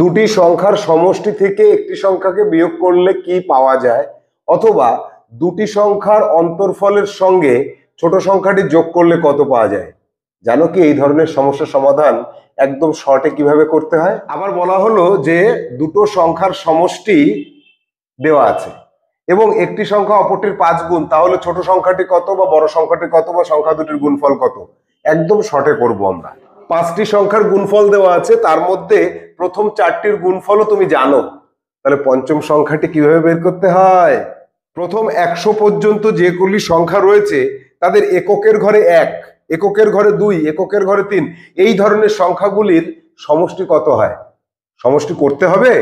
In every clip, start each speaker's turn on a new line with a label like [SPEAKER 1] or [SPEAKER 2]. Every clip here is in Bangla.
[SPEAKER 1] দুটি সংখ্যার সমষ্টি থেকে একটি সংখ্যাকে বিয়োগ করলে কি পাওয়া যায় অথবা দুটি সংখ্যার অন্তর্ফলের সঙ্গে ছোট সংখ্যাটি যোগ করলে কত পাওয়া যায় জানো কি এই ধরনের সমস্যা সমাধান একদম শর্টে কিভাবে করতে হয় আবার বলা হলো যে দুটো সংখ্যার সমষ্টি দেওয়া আছে এবং একটি সংখ্যা অপরটির পাঁচ গুণ তাহলে ছোট সংখ্যাটি কত বা বড় সংখ্যাটি কত বা সংখ্যা দুটির গুণফল কত একদম শর্টে করব আমরা পাঁচটি সংখ্যার গুণফল দেওয়া আছে তার মধ্যে প্রথম চারটির গুণফলও তুমি জানো তাহলে পঞ্চম সংখ্যাটি কিভাবে বের করতে হয় প্রথম একশো পর্যন্ত যেগুলি সংখ্যা রয়েছে তাদের এককের ঘরে এক এককের ঘরে দুই এককের ঘরে তিন এই ধরনের সংখ্যাগুলির সমষ্টি কত হয় সমষ্টি করতে হবে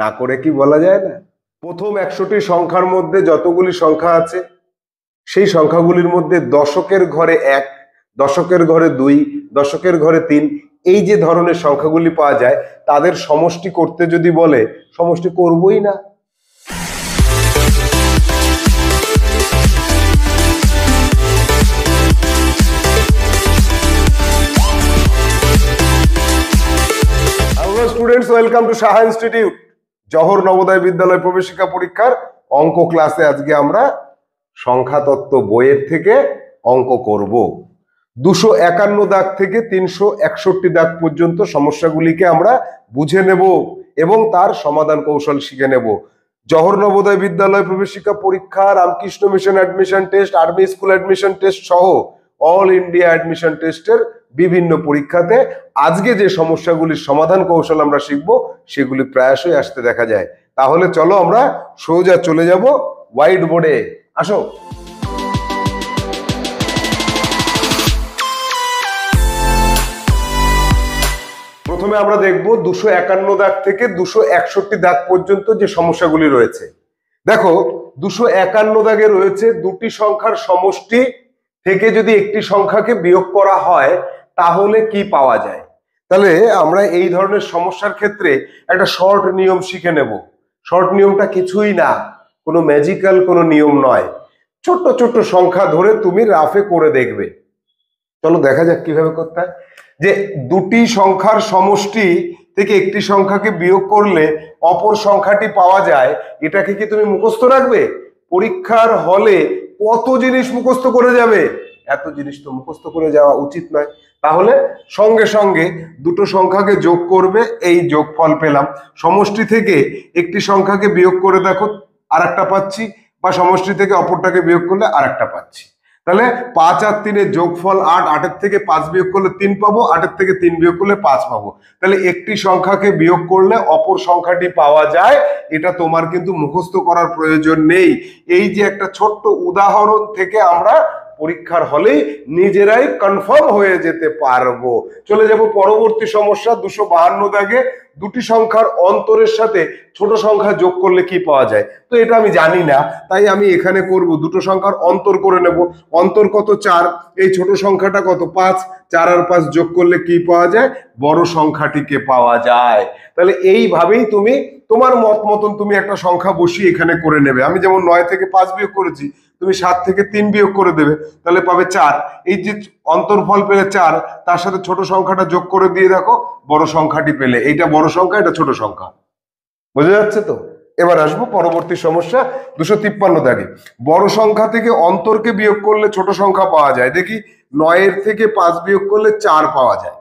[SPEAKER 1] না করে কি বলা যায় না প্রথম একশোটি সংখ্যার মধ্যে যতগুলি সংখ্যা আছে সেই সংখ্যাগুলির মধ্যে দশকের ঘরে এক দশকের ঘরে দুই দশকের ঘরে তিন এই যে ধরনের সংখ্যাগুলি পাওয়া যায় তাদের সমষ্টি করতে যদি বলে সমষ্টি করবই না students welcome to Saha institute Jawahar Navodaya Vidyalaya প্রবেশিকা পরীক্ষার অঙ্ক ক্লাসে আজকে আমরা সংখ্যাতত্ত্ব বইয়ের থেকে অঙ্ক করবো দুশো একান্ন দাগ থেকে তিনশো একষট্টি দাগ পর্যন্ত সমস্যাগুলিকে আমরা বুঝে নেব এবং তার সমাধান কৌশল শিখে নেব জহর নবোদয় বিদ্যালয় প্রবেশিকা পরীক্ষা Ramakrishna mission admission test army school admission test সহ অল ইন্ডিয়া অ্যাডমিশন টেস্টের বিভিন্ন পরীক্ষাতে আজকে যে সমস্যাগুলির সমাধান কৌশল আমরা শিখব সেগুলি প্রায়শই আসতে দেখা যায় তাহলে চলো আমরা সোজা চলে যাব হোয়াইট বোর্ডে আসো প্রথমে আমরা দেখব দুশো একান্ন দাগ থেকে দুশো একষট্টি দাগ পর্যন্ত যে সমস্যাগুলি রয়েছে দেখো দুশো একান্ন দাগে রয়েছে দুটি সংখ্যার সমষ্টি থেকে যদি একটি সংখ্যাকে বিয়োগ করা হয় তাহলে কি পাওয়া যায় তাহলে আমরা এই ধরনের সমস্যার ক্ষেত্রে একটা শর্ট নিয়ম শিখে নেব শর্ট নিয়মটা কিছুই না কোনো ম্যাজিক্যাল কোনো নিয়ম নয় ছোট্ট ছোট্ট সংখ্যা ধরে তুমি রাফে করে দেখবে চলো দেখা যাক কিভাবে করতে হয় যে দুটি সংখ্যার সমষ্টি থেকে একটি সংখ্যাকে বিয়োগ করলে অপর সংখ্যাটি পাওয়া যায় এটাকে কি তুমি মুখস্থ রাখবে পরীক্ষার হলে কত জিনিস মুখস্থ করে যাবে এত জিনিস তো মুখস্থ করে যাওয়া উচিত নয় তাহলে সঙ্গে সঙ্গে দুটো সংখ্যাকে যোগ করবে এই যোগ ফল পেলাম সমষ্টি থেকে একটি সংখ্যাকে বিয়োগ করে দেখো আর একটা পাচ্ছি বা সমষ্টি থেকে অপরটাকে বিয়োগ করলে আর পাচ্ছি তাহলে পাঁচ আর তিনের যোগফল আট আটের থেকে পাঁচ বিয়োগ করলে তিন পাবো আটের থেকে তিন বিয়োগ করলে পাঁচ পাবো তাহলে একটি সংখ্যাকে বিয়োগ করলে অপর সংখ্যাটি পাওয়া যায় এটা তোমার কিন্তু মুখস্থ করার প্রয়োজন নেই এই যে একটা ছোট্ট উদাহরণ থেকে আমরা পরীক্ষার হলে নিজেরাই কনফার্ম হয়ে যেতে পারবো চলে যাব পরবর্তী সমস্যা দুশো বাহান্ন দাগে দুটি সংখ্যার অন্তরের সাথে ছোট সংখ্যা যোগ করলে কি পাওয়া যায় তো এটা আমি জানি না তাই আমি এখানে করব দুটো সংখ্যার অন্তর করে নেব অন্তর কত চার এই ছোট সংখ্যাটা কত পাঁচ চার আর পাঁচ যোগ করলে কি পাওয়া যায় বড় সংখ্যাটিকে পাওয়া যায় তাহলে এইভাবেই তুমি তোমার মত মতন তুমি একটা সংখ্যা বসিয়ে এখানে করে নেবে আমি যেমন নয় থেকে পাঁচ বিয়োগ করেছি তুমি সাত থেকে তিন বিয়োগ করে দেবে তাহলে পাবে চার এই যে অন্তর্ফল পেলে চার তার সাথে ছোট সংখ্যাটা যোগ করে দিয়ে দেখো বড় সংখ্যাটি পেলে এইটা বড় সংখ্যা এটা ছোট সংখ্যা বোঝা যাচ্ছে তো এবার আসবো পরবর্তী সমস্যা দুশো তিপ্পান্ন দাগে বড় সংখ্যা থেকে অন্তরকে বিয়োগ করলে ছোট সংখ্যা পাওয়া যায় দেখি নয়ের থেকে পাঁচ বিয়োগ করলে চার পাওয়া যায়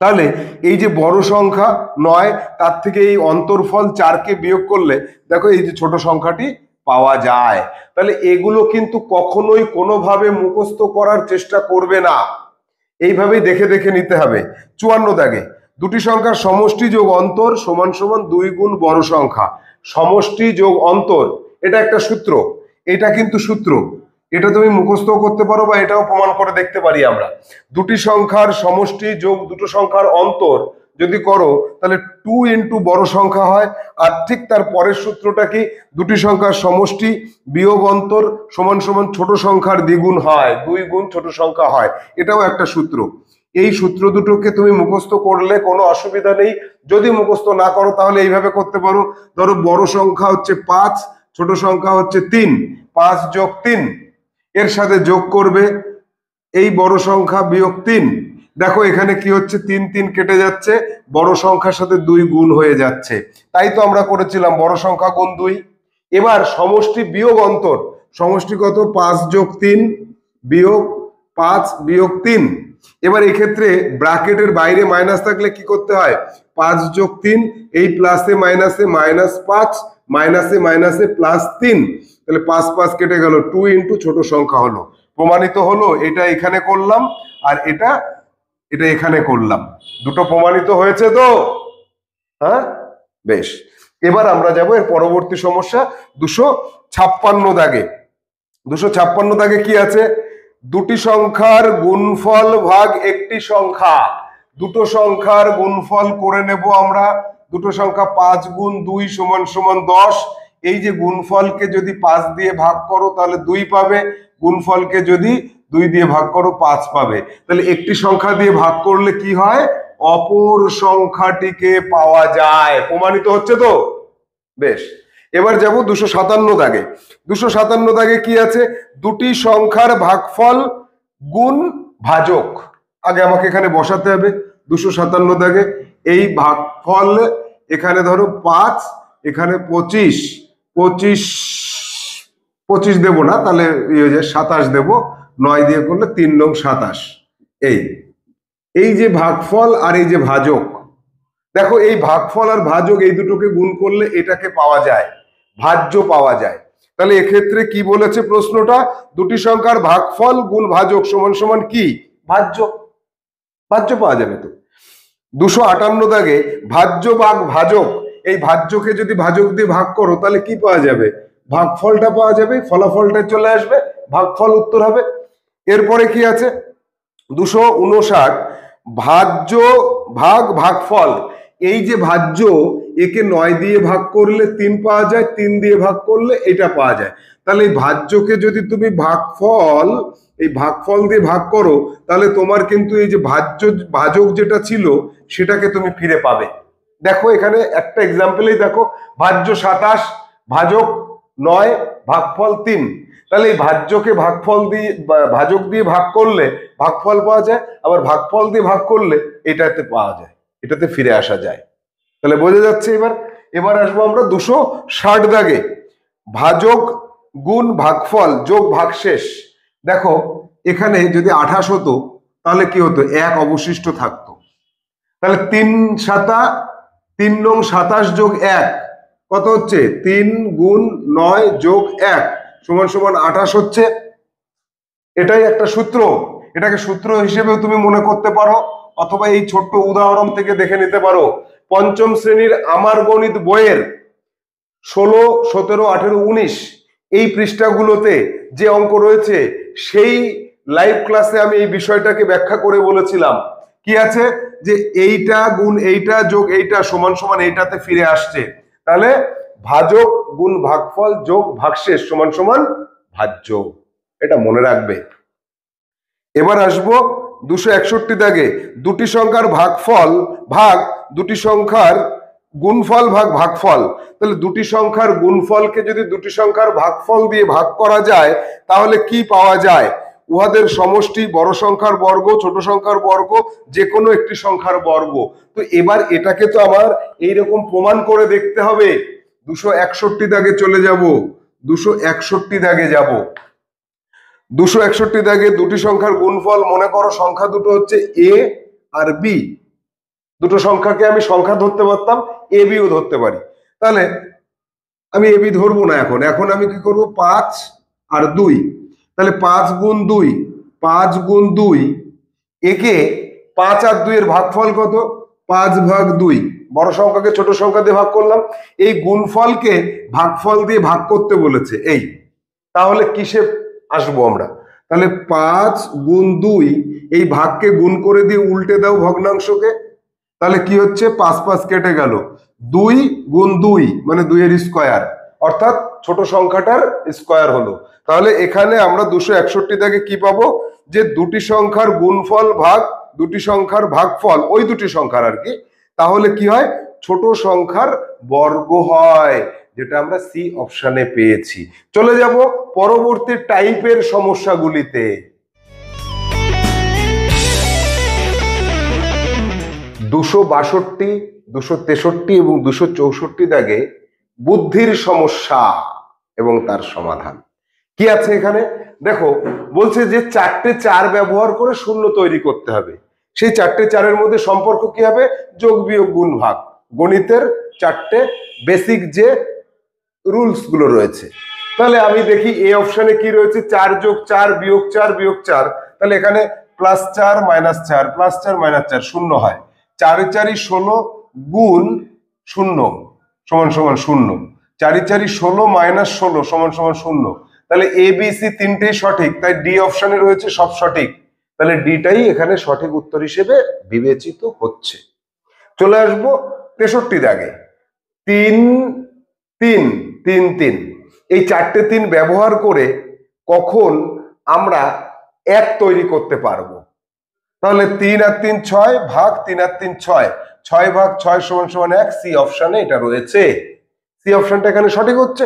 [SPEAKER 1] তাহলে এই যে বড় সংখ্যা নয় তার থেকে এই অন্তর্ফল চারকে বিয়োগ করলে দেখো এই যে ছোট সংখ্যাটি পাওয়া যায় তাহলে এগুলো কিন্তু কখনোই কোনোভাবে মুখস্থ করার চেষ্টা করবে না এইভাবেই দেখে দেখে নিতে হবে চুয়ান্ন দাগে দুটি সংখ্যার সমষ্টি যোগ অন্তর সমান সমান দুই গুণ বড় সংখ্যা সমষ্টি যোগ অন্তর এটা একটা সূত্র এটা কিন্তু সূত্র এটা তুমি মুখস্থ করতে পারো বা এটাও প্রমাণ করে দেখতে পারি আমরা দুটি সংখ্যার সমষ্টি যোগ দুটো সংখ্যার অন্তর যদি করো তাহলে টু ইন্টু বড় সংখ্যা হয় আর ঠিক তার পরের সূত্রটা কি দুটি সংখ্যার সমষ্টি বিয়োগ অন্তর সমান সমান ছোট সংখ্যার দ্বিগুণ হয় দুই গুণ ছোট সংখ্যা হয় এটাও একটা সূত্র এই সূত্র দুটোকে তুমি মুখস্থ করলে কোনো অসুবিধা নেই যদি মুখস্থ না করো তাহলে এইভাবে করতে পারো ধরো বড় সংখ্যা হচ্ছে পাঁচ ছোট সংখ্যা হচ্ছে তিন পাঁচ যোগ তিন এর সাথে যোগ করবে এই বড় সংখ্যা বিয়োগ তিন দেখো এখানে কি হচ্ছে তিন তিন কেটে যাচ্ছে বড় সংখ্যার সাথে দুই গুণ হয়ে যাচ্ছে তাই তো আমরা করেছিলাম বড় সংখ্যা গুণ দুই এবার সমষ্টি বিয়োগ অন্তর সমষ্টি কত পাঁচ যোগ তিন বিয়োগ পাঁচ বিয়োগ তিন এবার এক্ষেত্রে ব্রাকেটের বাইরে মাইনাস থাকলে কি করতে হয় পাঁচ যোগ তিন এই প্লাসে মাইনাসে মাইনাস পাঁচ মাইনাসে মাইনাসে প্লাস তিন তাহলে পাঁচ পাঁচ কেটে গেল টু ইন্টু ছোট সংখ্যা হলো প্রমাণিত হলো এটা এখানে করলাম আর এটা এটা এখানে করলাম দুটো প্রমাণিত হয়েছে তো হ্যাঁ বেশ এবার আমরা যাব এর পরবর্তী সমস্যা দুশো ছাপ্পান্ন দাগে দুশো ছাপ্পান্ন দাগে কি আছে দুটি সংখ্যার গুণফল ভাগ একটি সংখ্যা দুটো সংখ্যার গুণফল করে নেব আমরা দুটো সংখ্যা পাঁচ গুণ দুই সমান সমান দশ এই যে গুণফলকে যদি পাঁচ দিয়ে ভাগ করো তাহলে দুই পাবে গুণফলকে যদি দুই দিয়ে ভাগ করো পাঁচ পাবে তাহলে একটি সংখ্যা দিয়ে ভাগ করলে কি হয় অপর সংখ্যাটিকে পাওয়া যায় প্রমাণিত হচ্ছে তো বেশ এবার যাবো দুশো সাতান্ন দাগে দুশো সাতান্ন দাগে কি আছে দুটি সংখ্যার ভাগফল গুণ ভাজক আগে আমাকে এখানে বসাতে হবে দুশো সাতান্ন দাগে এই ভাগফল এখানে ধরো পাঁচ এখানে পঁচিশ পঁচিশ পঁচিশ দেবো না তাহলে ইয়ে সাতাশ দেবো নয় দিয়ে করলে তিন নং সাতাশ এই এই যে ভাগফল আর এই যে ভাজক দেখো এই ভাগফল আর ভাজক এই দুটোকে গুণ করলে এটাকে পাওয়া যায় ভাজ্য পাওয়া যায় তাহলে এক্ষেত্রে কি বলেছে প্রশ্নটা দুটি সংখ্যার ভাগফল গুণ ভাজক সমান সমান কি ভাজ্য ভাজ্য পাওয়া যাবে তো দুশো আটান্ন দাগে ভাজ্য ভাগ ভাজক এই ভাজ্যকে যদি ভাজক দিয়ে ভাগ করো তাহলে কি পাওয়া যাবে ভাগফলটা পাওয়া যাবে ফলাফলটা চলে আসবে ভাগফল উত্তর হবে এরপরে কি আছে দুশো উনষাট ভাজ্য ভাগ ভাগফল এই যে ভাজ্য একে নয় দিয়ে ভাগ করলে তিন পাওয়া যায় তিন দিয়ে ভাগ করলে এটা পাওয়া যায় তাহলে এই ভাজ্যকে যদি তুমি ভাগফল এই ভাগফল দিয়ে ভাগ করো তাহলে তোমার কিন্তু এই যে ভাজ্য ভাজক যেটা ছিল সেটাকে তুমি ফিরে পাবে দেখো এখানে একটা এক্সাম্পলেই দেখো ভাজ্য সাতাশ ভাজক নয় ভাগফল তিন তাহলে এই ভাজ্যকে ভাগফল দিয়ে ভাজক দিয়ে ভাগ করলে ভাগফল পাওয়া যায় আবার ভাগফল দিয়ে ভাগ করলে এটাতে পাওয়া যায় এটাতে ফিরে আসা যায় তাহলে বোঝা যাচ্ছে এবার এবার আসবো আমরা দুশো ষাট দাগে ভাজক গুণ ভাগফল যোগ ভাগ শেষ দেখো এখানে যদি আঠাশ হতো তাহলে কি হতো এক অবশিষ্ট থাকতো তাহলে তিন সাতা তিন নং সাতাশ যোগ এক কত হচ্ছে তিন গুণ নয় যোগ এক সমান সমান আঠাশ হচ্ছে এটাই একটা সূত্র এটাকে সূত্র হিসেবেও তুমি মনে করতে পারো অথবা এই ছোট্ট উদাহরণ থেকে দেখে নিতে পারো পঞ্চম শ্রেণীর আমার গণিত বইয়ের ষোলো সতেরো আঠেরো উনিশ এই পৃষ্ঠাগুলোতে যে অঙ্ক রয়েছে সেই লাইভ ক্লাসে আমি এই বিষয়টাকে ব্যাখ্যা করে বলেছিলাম কি আছে যে এইটা গুণ এইটা যোগ এইটা সমান সমান এইটাতে ফিরে আসছে তাহলে ভাজক গুণ ভাগফল যোগ ভাগশেষ সমান সমান ভাজ্য এটা মনে রাখবে এবার আসবো দুশো একষট্টি দাগে দুটি সংখ্যার ভাগফল ভাগ দুটি সংখ্যার গুণফল ভাগ ভাগফল তাহলে দুটি সংখ্যার গুণফলকে যদি দুটি সংখ্যার ভাগফল দিয়ে ভাগ করা যায় তাহলে কি পাওয়া যায় উহাদের সমষ্টি বড় সংখ্যার বর্গ ছোট সংখ্যার বর্গ যে কোনো একটি সংখ্যার বর্গ তো এবার এটাকে তো আমার এইরকম প্রমাণ করে দেখতে হবে দুশো একষট্টি দাগে চলে যাব দুশো একষট্টি দাগে যাব দুশো একষট্টি দাগে দুটি সংখ্যার গুণফল মনে করো সংখ্যা দুটো হচ্ছে এ আর বি দুটো সংখ্যাকে আমি সংখ্যা ধরতে পারতাম এ বিও ধরতে পারি তাহলে আমি এ বি ধরবো না এখন এখন আমি কি করব পাঁচ আর দুই তাহলে পাঁচ গুণ দুই পাঁচ গুণ দুই একে পাঁচ আর দুইয়ের ভাগফল কত পাঁচ ভাগ দুই বড় সংখ্যাকে ছোট সংখ্যা দিয়ে ভাগ করলাম এই গুণফলকে ভাগফল দিয়ে ভাগ করতে বলেছে এই তাহলে কিসে আসবো আমরা তাহলে পাঁচ গুণ দুই এই ভাগকে গুণ করে দিয়ে উল্টে দাও ভগ্নাংশকে তাহলে কি হচ্ছে পাঁচ পাঁচ কেটে গেল দুই গুণ দুই মানে দুইয়ের স্কোয়ার অর্থাৎ ছোট সংখ্যাটার স্কোয়ার হলো তাহলে এখানে আমরা দুশো একষট্টি থেকে কি পাবো যে দুটি সংখ্যার গুণফল ভাগ দুটি সংখ্যার ভাগফল ওই দুটি সংখ্যার আর কি তাহলে কি হয় ছোট সংখ্যার বর্গ হয় যেটা আমরা সি অপশানে পেয়েছি চলে যাব পরবর্তী টাইপের সমস্যাগুলিতে দুশো বাষট্টি দুশো তেষট্টি এবং দুশো চৌষট্টি দাগে বুদ্ধির সমস্যা এবং তার সমাধান কি আছে এখানে দেখো বলছে যে চারটে চার ব্যবহার করে শূন্য তৈরি করতে হবে সেই চারটে চারের মধ্যে সম্পর্ক কি হবে যোগ বিয়োগ গুণ ভাগ গণিতের চারটে বেসিক যে রুলসগুলো রয়েছে তাহলে আমি দেখি এ অপশানে কি রয়েছে চার যোগ চার বিয়োগ চার বিয়োগ চার তাহলে এখানে প্লাস চার মাইনাস চার প্লাস চার মাইনাস চার শূন্য হয় চারে চারি ষোলো গুণ শূন্য সমান সমান শূন্য চারি চারি ষোলো মাইনাস ষোলো সমান সমান শূন্য তাহলে এ বি সি তিনটেই সঠিক তাই ডি অপশানে রয়েছে সব সঠিক তাহলে ডিটাই এখানে সঠিক উত্তর হিসেবে বিবেচিত হচ্ছে চলে আসবো তেষট্টি দাগে তিন তিন তিন তিন এই চারটে তিন ব্যবহার করে কখন আমরা এক তৈরি করতে পারবো তাহলে তিন আর তিন ছয় ভাগ তিন আর তিন ছয় ছয় ভাগ ছয় সমান সমান এক সি অপশানে এটা রয়েছে সি অপশানটা এখানে সঠিক হচ্ছে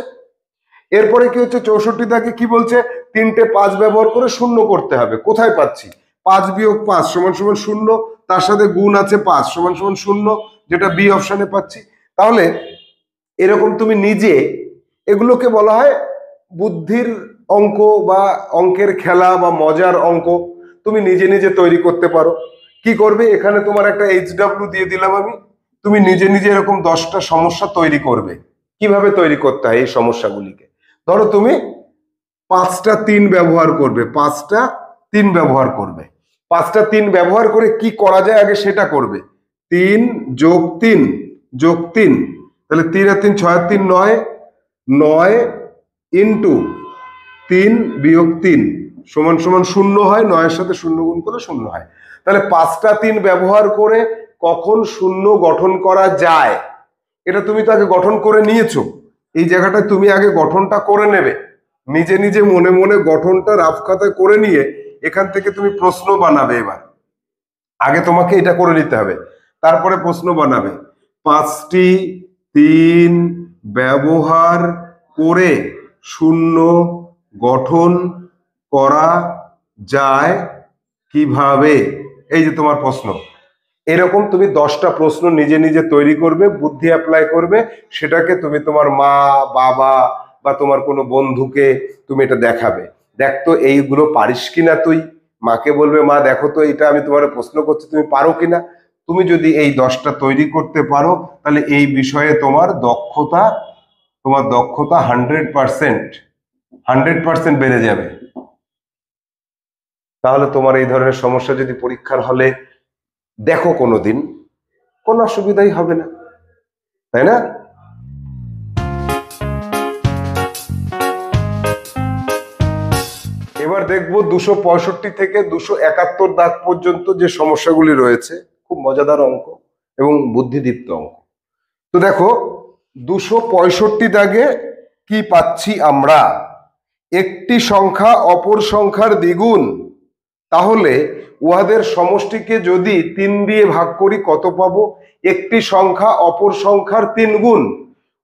[SPEAKER 1] এরপরে কি হচ্ছে চৌষট্টি দাগে কি বলছে তিনটে পাঁচ ব্যবহার করে শূন্য করতে হবে কোথায় পাচ্ছি পাঁচ বিয়োগ পাঁচ সমান সমান শূন্য তার সাথে গুণ আছে পাঁচ সমান সমান শূন্য যেটা বি অপশানে পাচ্ছি তাহলে এরকম তুমি নিজে এগুলোকে বলা হয় বুদ্ধির অঙ্ক বা অঙ্কের খেলা বা মজার অঙ্ক তুমি নিজে নিজে তৈরি করতে পারো কি করবে এখানে তোমার একটা এইচ ডাব্লিউ দিয়ে দিলাম আমি তুমি নিজে নিজে এরকম দশটা সমস্যা তৈরি করবে কিভাবে তৈরি করতে হয় এই সমস্যাগুলিকে ধরো তুমি পাঁচটা তিন ব্যবহার করবে পাঁচটা তিন ব্যবহার করবে পাঁচটা তিন ব্যবহার করে কি করা যায় আগে সেটা করবে তিন যোগ তিন যোগ তিন তাহলে তিন আর তিন ছয় তিন নয় নয় ইন্টু তিন বিয়োগ তিন সমান সমান শূন্য হয় নয়ের সাথে শূন্য গুণ করে শূন্য হয় তাহলে পাঁচটা তিন ব্যবহার করে কখন শূন্য গঠন করা যায় এটা তুমি তো আগে গঠন করে নিয়েছো এই জায়গাটা তুমি আগে গঠনটা করে নেবে নিজে নিজে মনে মনে গঠনটা রাফ খাতায় করে নিয়ে এখান থেকে তুমি প্রশ্ন বানাবে এবার আগে তোমাকে এটা করে নিতে হবে তারপরে প্রশ্ন বানাবে পাঁচটি তিন ব্যবহার করে শূন্য গঠন করা যায় কিভাবে এই যে তোমার প্রশ্ন এরকম তুমি দশটা প্রশ্ন নিজে নিজে তৈরি করবে বুদ্ধি অ্যাপ্লাই করবে সেটাকে তুমি তোমার মা বাবা বা তোমার কোনো বন্ধুকে তুমি এটা দেখাবে দেখ তো এইগুলো পারিস কিনা তুই মাকে বলবে মা দেখো তো এটা আমি তোমার প্রশ্ন করছি তুমি পারো কিনা তুমি যদি এই দশটা তৈরি করতে পারো তাহলে এই বিষয়ে তোমার দক্ষতা তোমার দক্ষতা হান্ড্রেড পারসেন্ট হান্ড্রেড পারসেন্ট বেড়ে যাবে তাহলে তোমার এই ধরনের সমস্যা যদি পরীক্ষার হলে দেখো কোনো দিন কোনো অসুবিধাই হবে না তাই না দেখব দুশো পঁয়ষট্টি থেকে দুশো একাত্তর দাগ পর্যন্ত যে সমস্যাগুলি রয়েছে খুব মজাদার অঙ্ক এবং বুদ্ধিদীপ্ত অঙ্ক তো দেখো দুশো পঁয়ষট্টি দাগে কি পাচ্ছি আমরা একটি সংখ্যা অপর সংখ্যার দ্বিগুণ তাহলে উহাদের সমষ্টিকে যদি তিন দিয়ে ভাগ করি কত পাবো একটি সংখ্যা অপর সংখ্যার তিন গুণ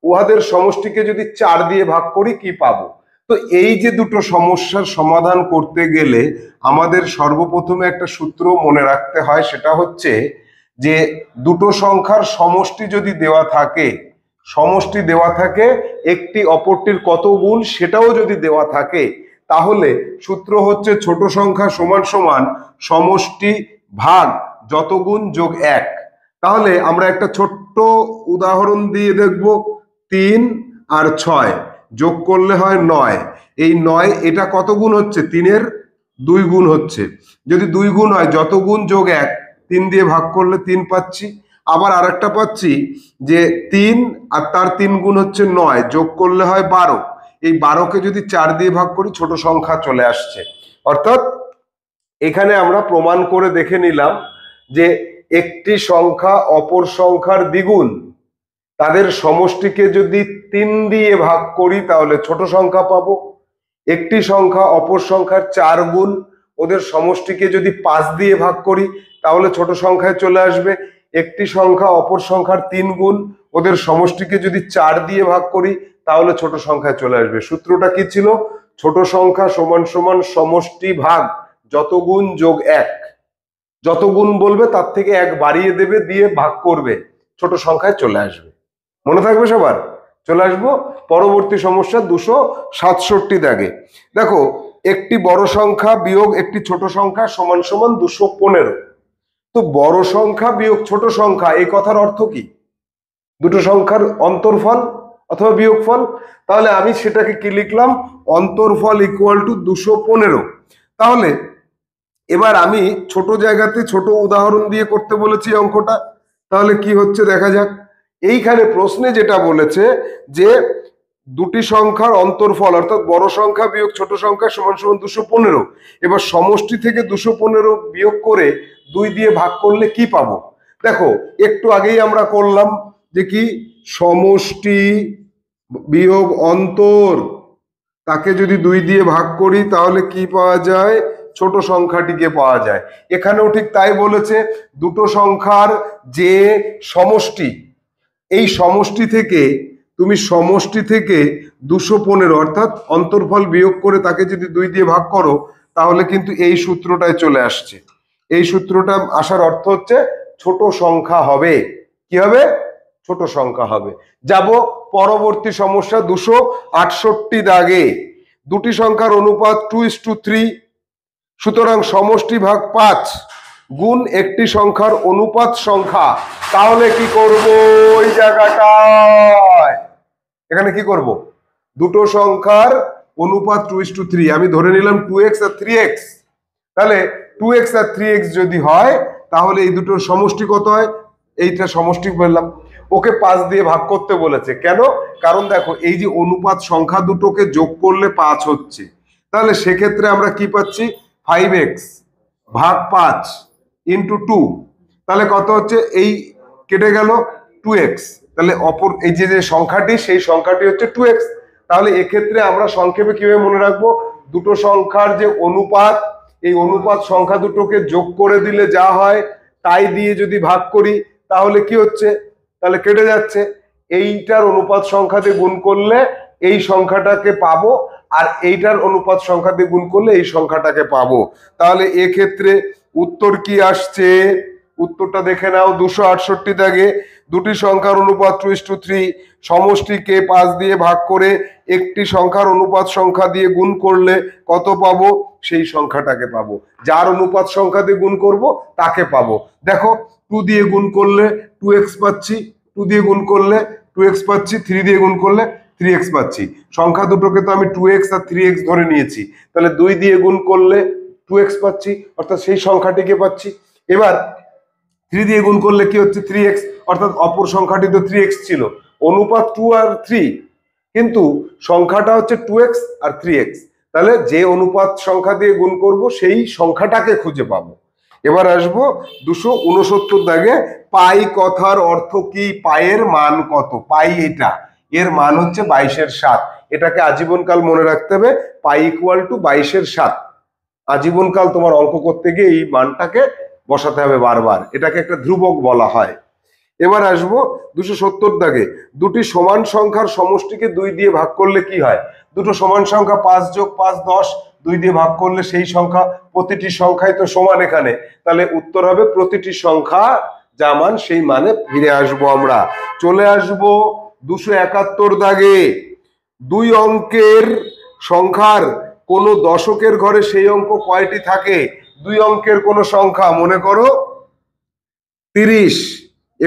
[SPEAKER 1] উহাদের সমষ্টিকে যদি চার দিয়ে ভাগ করি কি পাবো তো এই যে দুটো সমস্যার সমাধান করতে গেলে আমাদের সর্বপ্রথমে একটা সূত্র মনে রাখতে হয় সেটা হচ্ছে যে দুটো সংখ্যার সমষ্টি যদি দেওয়া থাকে সমষ্টি দেওয়া থাকে একটি অপরটির কত গুণ সেটাও যদি দেওয়া থাকে তাহলে সূত্র হচ্ছে ছোট সংখ্যা সমান সমান সমষ্টি ভাগ যত গুণ যোগ এক তাহলে আমরা একটা ছোট্ট উদাহরণ দিয়ে দেখব তিন আর ছয় যোগ করলে হয় নয় এই নয় এটা কত গুণ হচ্ছে তিনের দুই গুণ হচ্ছে যদি দুই গুণ হয় যত গুণ যোগ এক তিন দিয়ে ভাগ করলে তিন পাচ্ছি আবার আর একটা পাচ্ছি যে তিন আর তার তিন গুণ হচ্ছে নয় যোগ করলে হয় বারো এই বারোকে যদি চার দিয়ে ভাগ করি ছোট সংখ্যা চলে আসছে অর্থাৎ এখানে আমরা প্রমাণ করে দেখে নিলাম যে একটি সংখ্যা অপর সংখ্যার দ্বিগুণ তাদের সমষ্টিকে যদি তিন দিয়ে ভাগ করি তাহলে ছোট সংখ্যা পাবো একটি সংখ্যা অপর সংখ্যার চার গুণ ওদের সমষ্টিকে যদি পাঁচ দিয়ে ভাগ করি তাহলে ছোট সংখ্যায় চলে আসবে একটি সংখ্যা অপর সংখ্যার তিন গুণ ওদের সমষ্টিকে যদি চার দিয়ে ভাগ করি তাহলে ছোট সংখ্যায় চলে আসবে সূত্রটা কি ছিল ছোট সংখ্যা সমান সমান সমষ্টি ভাগ যত গুণ যোগ এক যত গুণ বলবে তার থেকে এক বাড়িয়ে দেবে দিয়ে ভাগ করবে ছোট সংখ্যায় চলে আসবে মনে থাকবে সবার চলে আসবো পরবর্তী সমস্যা দুশো সাতষট্টি দাগে দেখো একটি বড় সংখ্যা বিয়োগ একটি ছোট সংখ্যা সমান সমান দুশো পনেরো তো বড় সংখ্যা বিয়োগ ছোট সংখ্যা এই কথার অর্থ কি দুটো সংখ্যার অন্তর্ফল অথবা বিয়োগফল তাহলে আমি সেটাকে কি লিখলাম অন্তর্ফল ইকুয়াল টু দুশো পনেরো তাহলে এবার আমি ছোট জায়গাতে ছোট উদাহরণ দিয়ে করতে বলেছি অঙ্কটা তাহলে কি হচ্ছে দেখা যাক এইখানে প্রশ্নে যেটা বলেছে যে দুটি সংখ্যার অন্তরফল অর্থাৎ বড় সংখ্যা বিয়োগ ছোট সংখ্যা সমান সমান দুশো পনেরো এবার সমষ্টি থেকে দুশো পনেরো বিয়োগ করে দুই দিয়ে ভাগ করলে কি পাবো দেখো একটু আগেই আমরা করলাম যে কি সমষ্টি বিয়োগ অন্তর তাকে যদি দুই দিয়ে ভাগ করি তাহলে কি পাওয়া যায় ছোট সংখ্যাটিকে পাওয়া যায় এখানেও ঠিক তাই বলেছে দুটো সংখ্যার যে সমষ্টি এই সমষ্টি থেকে তুমি সমষ্টি থেকে দুশো পনেরো অর্থাৎ অন্তর্ফল বিয়োগ করে তাকে যদি দুই দিয়ে ভাগ করো তাহলে কিন্তু এই সূত্রটায় চলে আসছে এই সূত্রটা আসার অর্থ হচ্ছে ছোট সংখ্যা হবে কি হবে ছোট সংখ্যা হবে যাব পরবর্তী সমস্যা দুশো আটষট্টি দাগে দুটি সংখ্যার অনুপাত টু ইস টু থ্রি সুতরাং সমষ্টি ভাগ পাঁচ গুণ একটি সংখ্যার অনুপাত সংখ্যা তাহলে কি করব ওই জায়গাটা এখানে কি করব দুটো সংখ্যার অনুপাত টু ইস টু থ্রি আমি ধরে নিলাম টু এক্স আর থ্রি এক্স তাহলে টু এক্স আর থ্রি এক্স যদি হয় তাহলে এই দুটোর সমষ্টি কত হয় এইটা সমষ্টি বললাম ওকে পাঁচ দিয়ে ভাগ করতে বলেছে কেন কারণ দেখো এই যে অনুপাত সংখ্যা দুটোকে যোগ করলে পাঁচ হচ্ছে তাহলে সেক্ষেত্রে আমরা কি পাচ্ছি ফাইভ এক্স ভাগ পাঁচ ইন্টু টু তাহলে কত হচ্ছে এই কেটে গেল টু এক্স তাহলে অপর এই যে যে সংখ্যাটি সেই সংখ্যাটি হচ্ছে টু এক্স তাহলে এক্ষেত্রে আমরা সংক্ষেপে কিভাবে মনে রাখবো দুটো সংখ্যার যে অনুপাত এই অনুপাত সংখ্যা দুটোকে যোগ করে দিলে যা হয় তাই দিয়ে যদি ভাগ করি তাহলে কি হচ্ছে তাহলে কেটে যাচ্ছে এইটার অনুপাত সংখ্যাতে গুণ করলে এই সংখ্যাটাকে পাবো আর এইটার অনুপাত সংখ্যাতে গুণ করলে এই সংখ্যাটাকে পাবো তাহলে এক্ষেত্রে উত্তর কি আসছে উত্তরটা দেখে নাও দুশো আটষট্টি থেকে দুটি সংখ্যার অনুপাত টু টু থ্রি সমষ্টিকে পাঁচ দিয়ে ভাগ করে একটি সংখ্যার অনুপাত সংখ্যা দিয়ে গুণ করলে কত পাবো সেই সংখ্যাটাকে পাবো যার অনুপাত সংখ্যা দিয়ে গুণ করব তাকে পাবো দেখো টু দিয়ে গুণ করলে টু এক্স পাচ্ছি টু দিয়ে গুণ করলে টু এক্স পাচ্ছি থ্রি দিয়ে গুণ করলে থ্রি এক্স পাচ্ছি সংখ্যা দুটোকে তো আমি টু এক্স আর থ্রি এক্স ধরে নিয়েছি তাহলে দুই দিয়ে গুণ করলে টু এক্স পাচ্ছি অর্থাৎ সেই সংখ্যাটিকে পাচ্ছি এবার থ্রি দিয়ে গুণ করলে কি হচ্ছে থ্রি এক্স অর্থাৎ অপর সংখ্যাটি তো থ্রি এক্স ছিল অনুপাত টু আর থ্রি কিন্তু সংখ্যাটা হচ্ছে টু এক্স আর থ্রি এক্স তাহলে যে অনুপাত সংখ্যা দিয়ে গুণ করব সেই সংখ্যাটাকে খুঁজে পাবো এবার আসব দুশো উনসত্তর দাগে পাই কথার অর্থ কি পায়ের মান কত পাই এটা এর মান হচ্ছে বাইশের সাত এটাকে আজীবনকাল মনে রাখতে হবে পাই ইকুয়াল টু বাইশের সাত আজীবনকাল তোমার অঙ্ক করতে গিয়ে এই মানটাকে বসাতে হবে বারবার এটাকে একটা ধ্রুবক বলা হয় এবার আসবো দুশো সত্তর দাগে দুটি সমান সংখ্যার সমষ্টিকে দুই দিয়ে ভাগ করলে কি হয় দুটো সমান সংখ্যা পাঁচ যোগ পাঁচ দশ দুই দিয়ে ভাগ করলে সেই সংখ্যা প্রতিটি সংখ্যায় তো সমান এখানে তাহলে উত্তর হবে প্রতিটি সংখ্যা যা মান সেই মানে ফিরে আসবো আমরা চলে আসবো দুশো একাত্তর দাগে দুই অঙ্কের সংখ্যার কোনো দশকের ঘরে সেই অঙ্ক কয়টি থাকে দুই অঙ্কের কোনো সংখ্যা মনে করো তিরিশ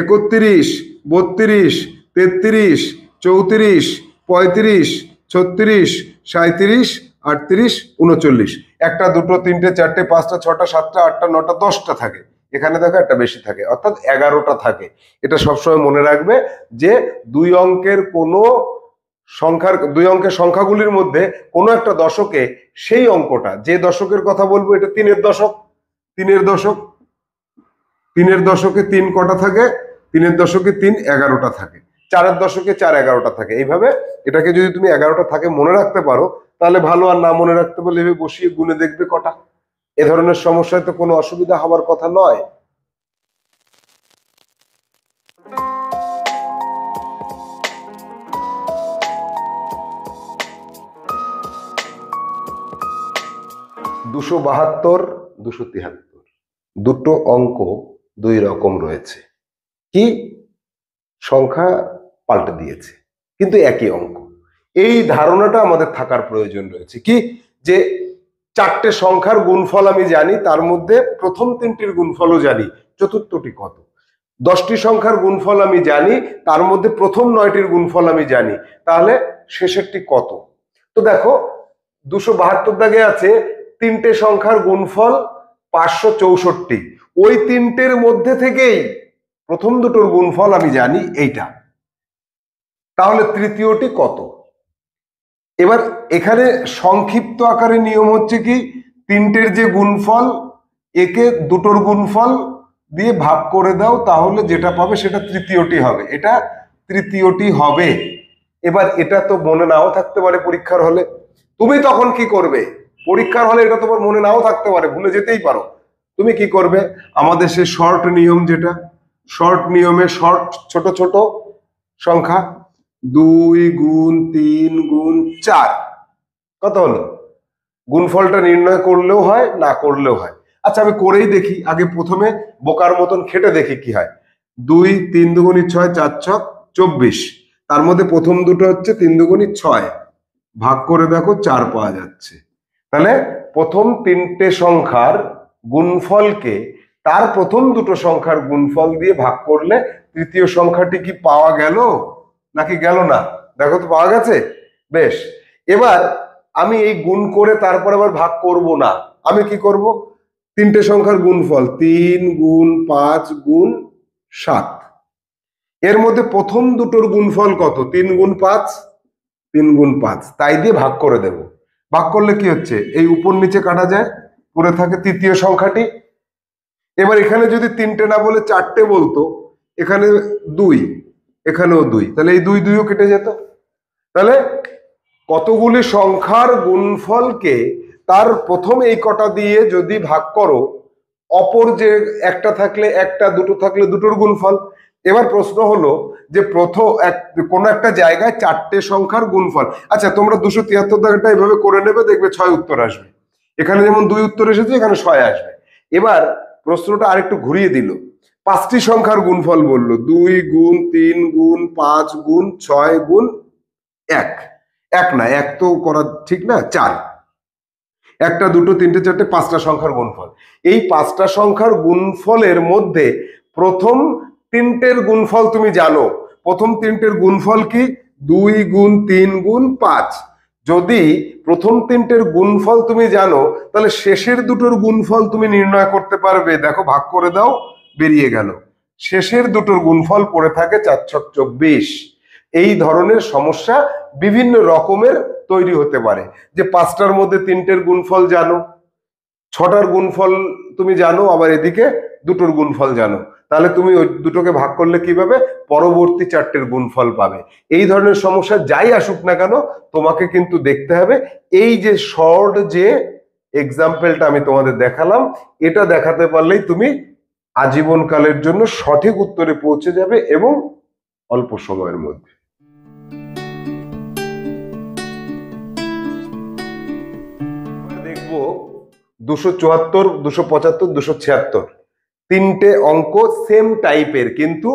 [SPEAKER 1] একত্রিশ বত্রিশ তেত্রিশ চৌত্রিশ পঁয়ত্রিশ ছত্রিশ সাঁত্রিশ আটত্রিশ উনচল্লিশ একটা দুটো তিনটে চারটে পাঁচটা ছটা সাতটা আটটা নটা দশটা থাকে এখানে দেখো একটা বেশি থাকে অর্থাৎ এগারোটা থাকে এটা সবসময় মনে রাখবে যে দুই অঙ্কের কোনো সংখ্যার দুই অঙ্কের সংখ্যাগুলির মধ্যে কোনো একটা দশকে সেই অঙ্কটা যে দশকের কথা বলবো এটা তিনের দশক তিনের দশক তিনের দশকে তিন কটা থাকে তিনের দশকে তিন এগারোটা থাকে চারের দশকে চার এগারোটা থাকে এইভাবে এটাকে যদি তুমি এগারোটা থাকে মনে রাখতে পারো তাহলে ভালো আর না মনে রাখতে পারলে বসিয়ে গুনে দেখবে কটা এ ধরনের সমস্যায় তো কোনো অসুবিধা হওয়ার কথা নয় দুশো বাহাত্তর দুশো তিহাত্তর দুটো অঙ্ক দুই রকম রয়েছে কি সংখ্যা পাল্টে দিয়েছে কিন্তু একই অঙ্ক এই ধারণাটা আমাদের থাকার প্রয়োজন রয়েছে কি যে চারটে সংখ্যার গুণফল আমি জানি তার মধ্যে প্রথম তিনটির গুণফলও জানি চতুর্থটি কত দশটি সংখ্যার গুণফল আমি জানি তার মধ্যে প্রথম নয়টির গুণফল আমি জানি তাহলে শেষেরটি কত তো দেখো দুশো বাহাত্তর দাগে আছে তিনটে সংখ্যার গুণফল পাঁচশো চৌষট্টি ওই তিনটের মধ্যে থেকেই প্রথম দুটোর গুণফল আমি জানি এইটা তাহলে তৃতীয়টি কত এবার এখানে সংক্ষিপ্ত আকারে নিয়ম হচ্ছে কি তিনটের যে গুণফল একে দুটোর গুণফল দিয়ে ভাগ করে দাও তাহলে যেটা পাবে সেটা তৃতীয়টি হবে এটা তৃতীয়টি হবে এবার এটা তো মনে নাও থাকতে পারে পরীক্ষার হলে তুমি তখন কি করবে পরীক্ষার হলে এটা তোমার মনে নাও থাকতে পারে ভুলে যেতেই পারো তুমি কি করবে আমাদের সে শর্ট নিয়ম যেটা শর্ট নিয়মে শর্ট ছোট ছোট সংখ্যা দুই গুণ তিন গুণ চার কত হলো গুণফলটা নির্ণয় করলেও হয় না করলেও হয় আচ্ছা আমি করেই দেখি আগে প্রথমে বোকার মতন খেটে দেখি কি হয় দুই তিন দুগুণি ছয় চার ছক চব্বিশ তার মধ্যে প্রথম দুটো হচ্ছে তিন দুগুণি ছয় ভাগ করে দেখো চার পাওয়া যাচ্ছে তাহলে প্রথম তিনটে সংখ্যার গুণফলকে তার প্রথম দুটো সংখ্যার গুণফল দিয়ে ভাগ করলে তৃতীয় সংখ্যাটি কি পাওয়া গেল নাকি গেল না দেখো তো পাওয়া গেছে বেশ এবার আমি এই গুণ করে তারপর আবার ভাগ করব না আমি কি করব তিনটে সংখ্যার গুণফল তিন গুণ পাঁচ গুণ সাত এর মধ্যে প্রথম দুটোর গুণফল কত তিন গুণ পাঁচ তিন গুণ পাঁচ তাই দিয়ে ভাগ করে দেবো ভাগ করলে কি হচ্ছে এই উপর নিচে কাটা যায় পড়ে থাকে তৃতীয় সংখ্যাটি এবার এখানে যদি তিনটে না বলে চারটে বলতো এখানে দুই এখানেও দুই তাহলে এই দুই দুইও কেটে যেত তাহলে কতগুলি সংখ্যার গুণফলকে তার প্রথম এই কটা দিয়ে যদি ভাগ করো অপর যে একটা থাকলে একটা দুটো থাকলে দুটোর গুণফল এবার প্রশ্ন হলো যে প্রথম এক কোনো একটা জায়গায় চারটে সংখ্যার গুণফল আচ্ছা তোমরা দুশো তিয়াত্তর দাগটা এভাবে করে নেবে দেখবে ছয় উত্তর আসবে এখানে যেমন দুই উত্তর এসেছে এখানে ছয় আসবে এবার প্রশ্নটা আরেকটু ঘুরিয়ে দিল পাঁচটি সংখ্যার গুণফল বলল দুই গুণ তিন গুণ পাঁচ গুণ ছয় গুণ এক এক না এক তো করা ঠিক না চার একটা দুটো তিনটে চারটে পাঁচটা সংখ্যার গুণফল এই পাঁচটা সংখ্যার গুণফলের মধ্যে প্রথম তিনটের গুণফল তুমি জানো প্রথম তিনটের গুণফল কি দুই গুণ তিন গুণ পাঁচ যদি প্রথম তিনটের গুণফল তুমি জানো তাহলে শেষের দুটোর গুণফল তুমি নির্ণয় করতে পারবে দেখো ভাগ করে দাও বেরিয়ে গেল শেষের দুটোর গুণফল পড়ে থাকে চার ছক চব্বিশ এই ধরনের সমস্যা বিভিন্ন রকমের তৈরি হতে পারে যে পাঁচটার মধ্যে তিনটের গুণফল জানো ছটার গুণফল তুমি জানো আবার এদিকে দুটোর গুণফল জানো তাহলে তুমি ওই দুটোকে ভাগ করলে পাবে পরবর্তী চারটের গুণফল পাবে এই ধরনের সমস্যা যাই আসুক না কেন তোমাকে কিন্তু দেখতে হবে এই যে শর্ট যে এক্সাম্পলটা আমি তোমাদের দেখালাম এটা দেখাতে পারলেই তুমি আজীবনকালের জন্য সঠিক উত্তরে পৌঁছে যাবে এবং অল্প সময়ের মধ্যে দেখবো দুশো চুয়াত্তর দুশো পঁচাত্তর দুশো ছিয়াত্তর তিনটে অঙ্ক সেম টাইপের কিন্তু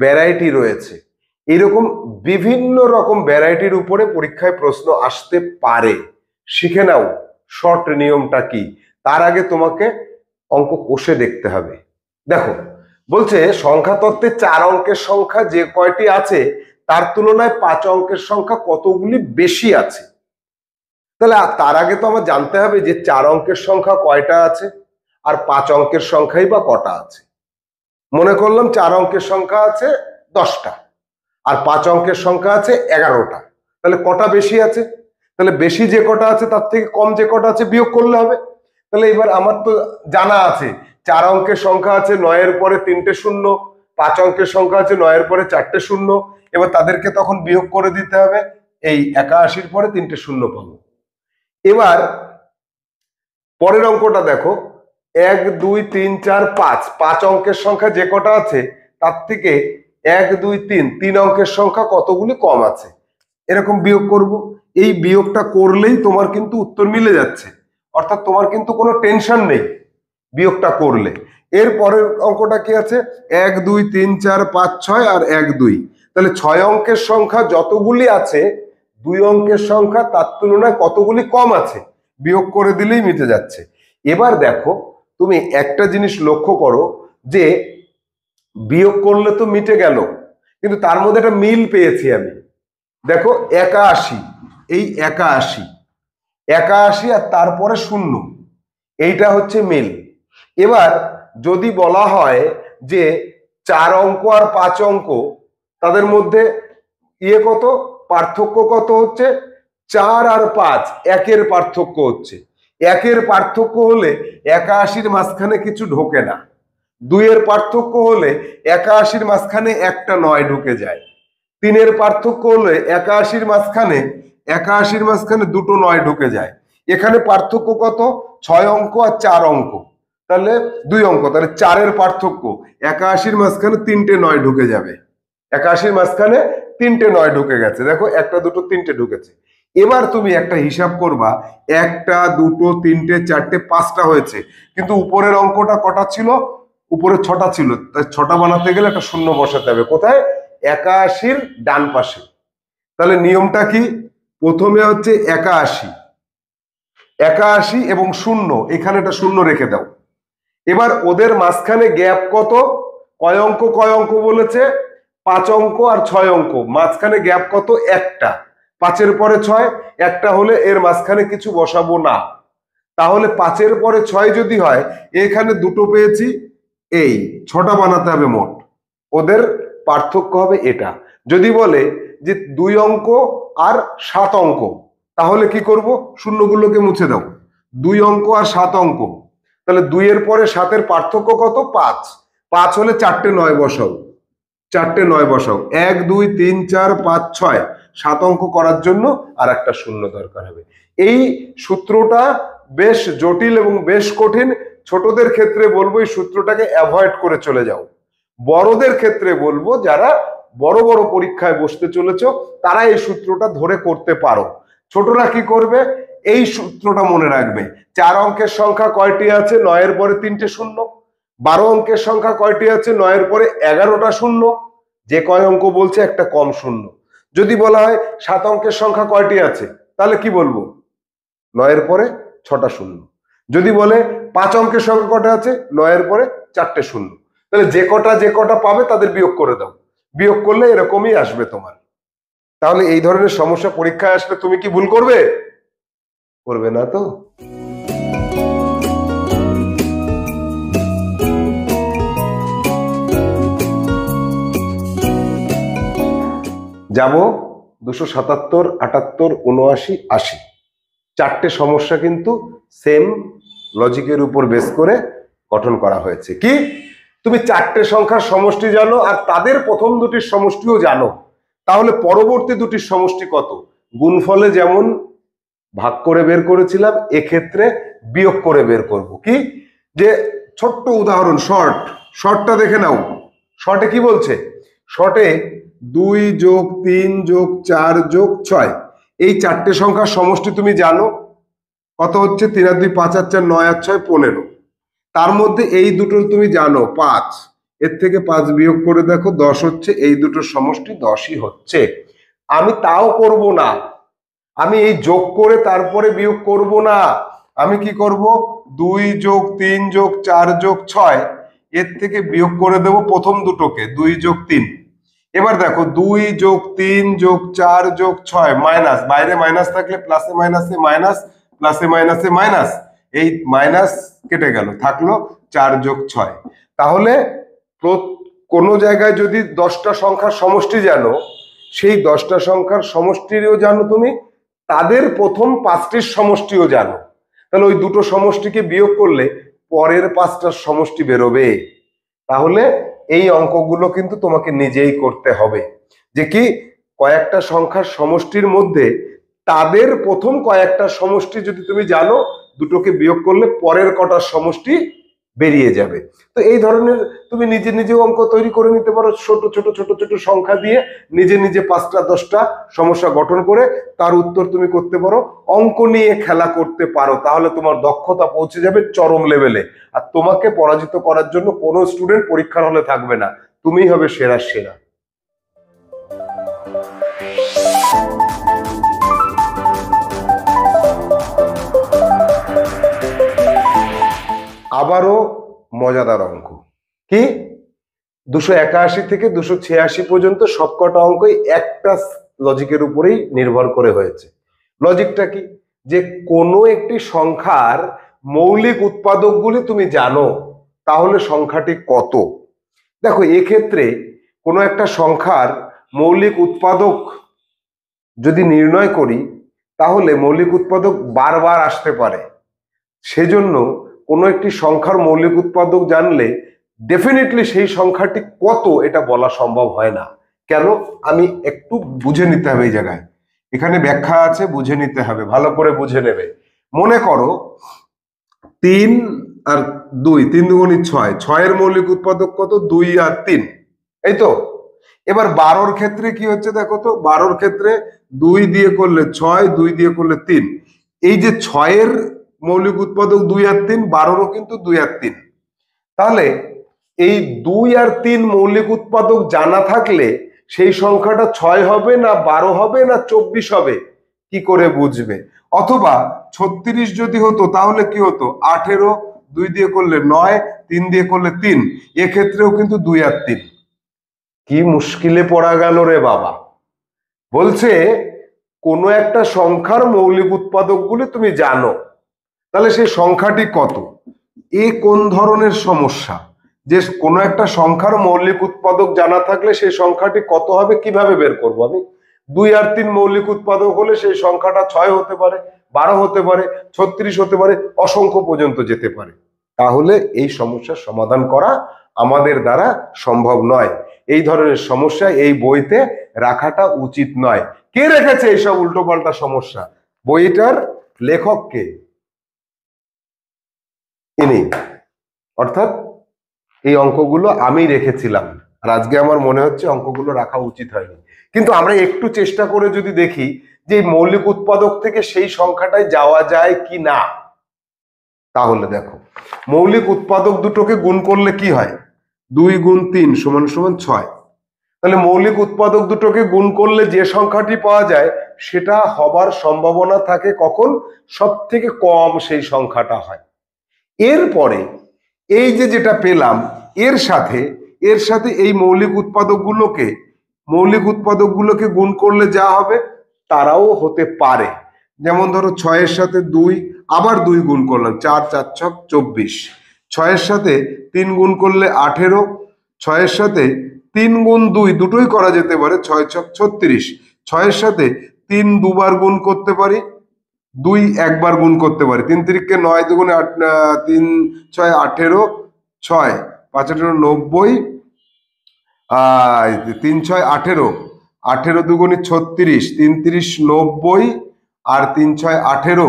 [SPEAKER 1] ভ্যারাইটি রয়েছে এরকম বিভিন্ন রকম ভ্যারাইটির উপরে পরীক্ষায় প্রশ্ন আসতে পারে শিখে নাও শর্ট নিয়মটা কি তার আগে তোমাকে অঙ্ক কষে দেখতে হবে দেখো বলছে সংখ্যা তত্ত্বে চার অঙ্কের সংখ্যা যে কয়টি আছে তার তুলনায় পাঁচ অঙ্কের সংখ্যা কতগুলি বেশি আছে তাহলে তার আগে তো আমার জানতে হবে যে চার অঙ্কের সংখ্যা কয়টা আছে আর পাঁচ অঙ্কের সংখ্যাই বা কটা আছে মনে করলাম চার অঙ্কের সংখ্যা আছে দশটা আর পাঁচ অঙ্কের সংখ্যা আছে এগারোটা তাহলে কটা বেশি আছে তাহলে বেশি যে কটা আছে তার থেকে কম যে কটা আছে বিয়োগ করলে হবে তাহলে এবার আমার তো জানা আছে চার অঙ্কের সংখ্যা আছে নয়ের পরে তিনটে শূন্য পাঁচ অঙ্কের সংখ্যা আছে নয়ের পরে চারটে শূন্য এবার তাদেরকে তখন বিয়োগ করে দিতে হবে এই একাশির পরে তিনটে শূন্য পাবো এবার পরের অঙ্কটা দেখো এক দুই তিন চার পাঁচ পাঁচ অঙ্কের সংখ্যা যে কটা আছে তার থেকে এক দুই তিন তিন অঙ্কের সংখ্যা কতগুলি কম আছে এরকম বিয়োগ করব এই বিয়োগটা করলেই তোমার কিন্তু উত্তর মিলে যাচ্ছে অর্থাৎ তোমার কিন্তু কোনো টেনশন নেই বিয়োগটা করলে এর পরের অঙ্কটা কি আছে এক দুই তিন চার পাঁচ ছয় আর এক দুই তাহলে ছয় অঙ্কের সংখ্যা যতগুলি আছে দুই অঙ্কের সংখ্যা তার তুলনায় কতগুলি কম আছে বিয়োগ করে দিলেই মিটে যাচ্ছে এবার দেখো তুমি একটা জিনিস লক্ষ্য করো যে বিয়োগ করলে তো মিটে গেল কিন্তু তার মধ্যে একটা মিল পেয়েছি আমি দেখো একাশি এই একাশি একাশি আর তারপরে শূন্য এইটা হচ্ছে মিল এবার যদি বলা হয় যে চার অঙ্ক আর পাঁচ অঙ্ক তাদের মধ্যে ইয়ে কত পার্থক্য কত হচ্ছে চার আর পাঁচ একের পার্থক্য হচ্ছে একের পার্থক্য হলে একাশির মাঝখানে কিছু ঢোকে না দুইয়ের পার্থক্য হলে একাশির মাঝখানে একটা নয় ঢুকে যায় তিনের পার্থক্য হলে একাশির মাঝখানে একাশির মাঝখানে দুটো নয় ঢুকে যায় এখানে পার্থক্য কত ছয় অঙ্ক আর চার অঙ্ক তাহলে দুই অঙ্ক তাহলে চারের পার্থক্য একাশির মাঝখানে তিনটে নয় ঢুকে যাবে একাশির মাঝখানে তিনটে নয় ঢুকে গেছে দেখো একটা দুটো তিনটে ঢুকেছে এবার তুমি একটা হিসাব করবা একটা দুটো তিনটে চারটে পাঁচটা হয়েছে কিন্তু উপরের অঙ্কটা কটা ছিল উপরে ছটা ছিল তাই ছটা বানাতে গেলে একটা শূন্য বসাতে হবে কোথায় একাশির ডান পাশে তাহলে নিয়মটা কি প্রথমে হচ্ছে একাশি একাশি এবং শূন্য এখানে একটা শূন্য রেখে দাও এবার ওদের মাঝখানে গ্যাপ কত কয় অঙ্ক কয় অঙ্ক বলেছে পাঁচ অঙ্ক আর ছয় অঙ্ক মাঝখানে গ্যাপ কত একটা পাঁচের পরে ছয় একটা হলে এর মাঝখানে কিছু বসাবো না তাহলে পাঁচের পরে ছয় যদি হয় এখানে দুটো পেয়েছি এই ছটা বানাতে হবে মোট ওদের পার্থক্য হবে এটা যদি বলে যে দুই অঙ্ক আর সাত অঙ্ক তাহলে কি করব শূন্যগুলোকে মুছে দাও দুই অঙ্ক আর সাত অঙ্ক তাহলে দুইয়ের পরে সাতের পার্থক্য কত পাঁচ পাঁচ হলে চারটে নয় বসাও চারটে নয় বসাও এক দুই তিন চার পাঁচ ছয় সাত অঙ্ক করার জন্য আর একটা শূন্য দরকার হবে এই সূত্রটা বেশ জটিল এবং বেশ কঠিন ছোটদের ক্ষেত্রে বলবো এই সূত্রটাকে অ্যাভয়েড করে চলে যাও বড়দের ক্ষেত্রে বলবো যারা বড় বড় পরীক্ষায় বসতে চলেছ তারা এই সূত্রটা ধরে করতে পারো ছোটরা কি করবে এই সূত্রটা মনে রাখবে চার অঙ্কের সংখ্যা কয়টি আছে নয়ের পরে তিনটে শূন্য বারো অঙ্কের সংখ্যা কয়টি আছে নয়ের পরে এগারোটা শূন্য যে কয় অঙ্ক বলছে একটা কম শূন্য যদি বলা হয় সাত অঙ্কের সংখ্যা কয়টি আছে তাহলে কি বলবো নয়ের পরে ছটা শূন্য যদি বলে পাঁচ অঙ্কের সংখ্যা কটা আছে নয়ের পরে চারটে শূন্য তাহলে যে কটা যে কটা পাবে তাদের বিয়োগ করে দাও বিয়োগ করলে এরকমই আসবে তোমার তাহলে এই ধরনের সমস্যা পরীক্ষায় আসলে তুমি কি ভুল করবে করবে না তো যাব দুশো সাতাত্তর আটাত্তর উনআশি আশি চারটে সমস্যা কিন্তু সেম লজিকের উপর বেস করে গঠন করা হয়েছে কি তুমি চারটে সংখ্যার সমষ্টি জানো আর তাদের প্রথম দুটির সমষ্টিও জানো তাহলে পরবর্তী দুটির সমষ্টি কত গুণফলে যেমন ভাগ করে বের করেছিলাম এক্ষেত্রে বিয়োগ করে বের করব কি যে ছোট্ট উদাহরণ শর্ট শর্টটা দেখে নাও শর্টে কি বলছে শর্টে দুই যোগ তিন যোগ চার যোগ ছয় এই চারটে সংখ্যার সমষ্টি তুমি জানো কত হচ্ছে তিন আর দুই পাঁচ আর চার নয় আর ছয় পনেরো তার মধ্যে এই দুটোর তুমি জানো পাঁচ এর থেকে পাঁচ বিয়োগ করে দেখো দশ হচ্ছে এই দুটোর সমষ্টি দশই হচ্ছে আমি তাও করব না আমি এই যোগ করে তারপরে বিয়োগ করব না আমি কি করব দুই যোগ তিন যোগ চার যোগ ছয় এর থেকে বিয়োগ করে দেব প্রথম দুটোকে দুই যোগ তিন এবার দেখো দুই যোগ তিন যোগ চার যোগ ছয় মাইনাস বাইরে মাইনাস থাকলে প্লাসে মাইনাসে মাইনাস প্লাসে মাইনাসে মাইনাস এই মাইনাস কেটে গেল থাকলো চার যোগ ছয় তাহলে কোনো জায়গায় যদি দশটা সংখ্যার সমষ্টি জানো সেই দশটা সংখ্যার সমষ্টিরও জানো তুমি তাদের প্রথম পাঁচটির সমষ্টিও জানো তাহলে ওই দুটো সমষ্টিকে বিয়োগ করলে পরের পাঁচটার সমষ্টি বেরোবে তাহলে এই অঙ্কগুলো কিন্তু তোমাকে নিজেই করতে হবে যে কি কয়েকটা সংখ্যার সমষ্টির মধ্যে তাদের প্রথম কয়েকটা সমষ্টি যদি তুমি জানো দুটোকে বিয়োগ করলে পরের কটার সমষ্টি বেরিয়ে যাবে তো এই ধরনের তুমি নিজে নিজে অঙ্ক তৈরি করে নিতে পারো ছোট ছোট ছোট ছোট সংখ্যা দিয়ে নিজে নিজে পাঁচটা দশটা সমস্যা গঠন করে তার উত্তর তুমি করতে পারো অঙ্ক নিয়ে খেলা করতে পারো তাহলে তোমার দক্ষতা পৌঁছে যাবে চরম লেভেলে আর তোমাকে পরাজিত করার জন্য কোনো স্টুডেন্ট পরীক্ষার হলে থাকবে না তুমিই হবে সেরা সেরা আবারও মজাদার অঙ্ক কি দুশো একাশি থেকে দুশো ছিয়াশি পর্যন্ত সবকটা অঙ্কই একটা লজিকের উপরেই নির্ভর করে হয়েছে লজিকটা কি যে কোনো একটি সংখ্যার মৌলিক উৎপাদকগুলি তুমি জানো তাহলে সংখ্যাটি কত দেখো এক্ষেত্রে কোনো একটা সংখ্যার মৌলিক উৎপাদক যদি নির্ণয় করি তাহলে মৌলিক উৎপাদক বারবার আসতে পারে সেজন্য কোনো একটি সংখ্যার মৌলিক উৎপাদক জানলে ডেফিনেটলি সেই সংখ্যাটি কত এটা বলা সম্ভব হয় না কেন আমি একটু বুঝে নিতে হবে এই জায়গায় এখানে ব্যাখ্যা আছে বুঝে নিতে হবে ভালো করে বুঝে নেবে মনে করো তিন আর দুই তিন দুগুণি ছয় ছয়ের মৌলিক উৎপাদক কত দুই আর তিন এই তো এবার বারোর ক্ষেত্রে কি হচ্ছে দেখো তো বারোর ক্ষেত্রে দুই দিয়ে করলে ছয় দুই দিয়ে করলে তিন এই যে ছয়ের মৌলিক উৎপাদক দুই আর তিন বারোরও কিন্তু দুই আর তিন তাহলে এই দুই আর তিন মৌলিক উৎপাদক জানা থাকলে সেই সংখ্যাটা ছয় হবে না বারো হবে না চব্বিশ হবে কি করে বুঝবে অথবা ছত্রিশ যদি হতো তাহলে কি হতো আঠেরো দুই দিয়ে করলে নয় তিন দিয়ে করলে তিন এক্ষেত্রেও কিন্তু দুই আর তিন কি মুশকিলে পড়া গেল রে বাবা বলছে কোনো একটা সংখ্যার মৌলিক উৎপাদকগুলি তুমি জানো তাহলে সেই সংখ্যাটি কত এ কোন ধরনের সমস্যা যে কোন একটা সংখ্যার মৌলিক উৎপাদক জানা থাকলে সেই সংখ্যাটি কত হবে কিভাবে বের করব আমি দুই আর তিন মৌলিক উৎপাদক হলে সেই সংখ্যাটা ছয় হতে পারে বারো হতে পারে ছত্রিশ হতে পারে অসংখ্য পর্যন্ত যেতে পারে তাহলে এই সমস্যার সমাধান করা আমাদের দ্বারা সম্ভব নয় এই ধরনের সমস্যা এই বইতে রাখাটা উচিত নয় কে রেখেছে এইসব উল্টোপাল্টা সমস্যা বইটার লেখককে এনে অর্থাৎ এই অঙ্কগুলো আমি রেখেছিলাম আর আজকে আমার মনে হচ্ছে অঙ্কগুলো রাখা উচিত হয়নি কিন্তু আমরা একটু চেষ্টা করে যদি দেখি যে মৌলিক উৎপাদক থেকে সেই সংখ্যাটায় যাওয়া যায় কি না তাহলে দেখো মৌলিক উৎপাদক দুটোকে গুণ করলে কি হয় দুই গুণ তিন সমান সমান ছয় তাহলে মৌলিক উৎপাদক দুটোকে গুণ করলে যে সংখ্যাটি পাওয়া যায় সেটা হবার সম্ভাবনা থাকে কখন সব থেকে কম সেই সংখ্যাটা হয় এরপরে এই যে যেটা পেলাম এর সাথে এর সাথে এই মৌলিক উৎপাদকগুলোকে মৌলিক উৎপাদকগুলোকে গুণ করলে যা হবে তারাও হতে পারে যেমন ধরো ছয়ের সাথে দুই আবার দুই গুণ করলাম চার চার ছক চব্বিশ ছয়ের সাথে তিন গুণ করলে আঠেরো ছয়ের সাথে তিন গুণ দুই দুটোই করা যেতে পারে ছয় ছক ছত্রিশ ছয়ের সাথে তিন দুবার গুণ করতে পারি দুই একবার গুণ করতে পারি তিন তিরিককে নয় দুগুণে আট তিন ছয় আঠেরো ছয় পাঁচ আঠেরো নব্বই তিন ছয় আঠেরো আঠেরো দুগুণে ছত্রিশ তিন তিরিশ নব্বই আর তিন ছয় আঠেরো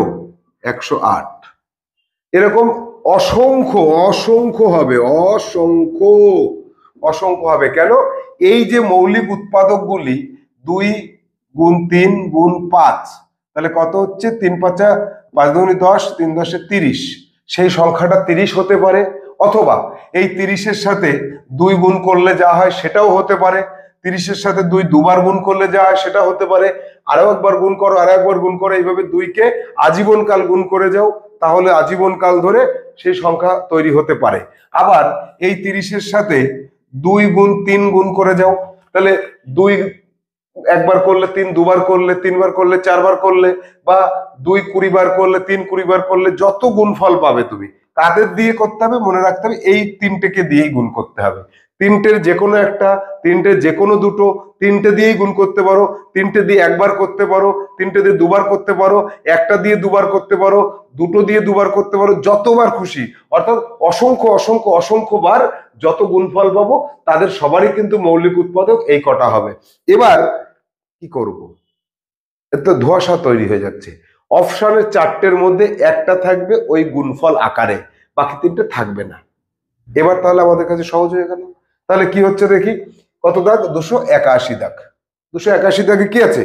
[SPEAKER 1] একশো আট এরকম অসংখ্য অসংখ্য হবে অসংখ্য অসংখ্য হবে কেন এই যে মৌলিক উৎপাদকগুলি দুই গুণ তিন গুণ পাঁচ তাহলে কত হচ্ছে তিন পাঁচা পাঁচ দুগুণি দশ তিন দশে তিরিশ সেই সংখ্যাটা তিরিশ হতে পারে অথবা এই তিরিশের সাথে দুই গুণ করলে যা হয় সেটাও হতে পারে তিরিশের সাথে দুই দুবার গুণ করলে যা হয় সেটা হতে পারে আরো একবার গুণ করো আর একবার গুণ করো এইভাবে দুইকে আজীবনকাল গুণ করে যাও তাহলে আজীবনকাল ধরে সেই সংখ্যা তৈরি হতে পারে আবার এই তিরিশের সাথে দুই গুণ তিন গুণ করে যাও তাহলে দুই একবার করলে তিন দুবার করলে তিনবার করলে চারবার করলে বা দুই কুড়ি বার করলে তিন কুড়ি বার করলে যত গুণ ফল পাবে তুমি তাদের দিয়ে করতে হবে মনে রাখতে হবে এই তিনটেকে দিয়েই গুণ করতে হবে তিনটের যে কোনো একটা তিনটের যে কোনো দুটো তিনটে দিয়েই গুণ করতে পারো তিনটে দিয়ে একবার করতে পারো তিনটে দিয়ে দুবার করতে পারো একটা দিয়ে দুবার করতে পারো দুটো দিয়ে দুবার করতে পারো যতবার খুশি অর্থাৎ অসংখ্য অসংখ্য অসংখ্যবার বার যত গুণফল পাবো তাদের সবারই কিন্তু মৌলিক উৎপাদক এই কটা হবে এবার কি করব তো ধোয়াশা তৈরি হয়ে যাচ্ছে অপশনের চারটের মধ্যে একটা থাকবে ওই গুণফল আকারে বাকি তিনটে থাকবে না এবার তাহলে আমাদের কাছে সহজ হয়ে গেল তাহলে কি হচ্ছে দেখি কত দাগ দুশো একাশি দাগ দুশো একাশি দাগে কি আছে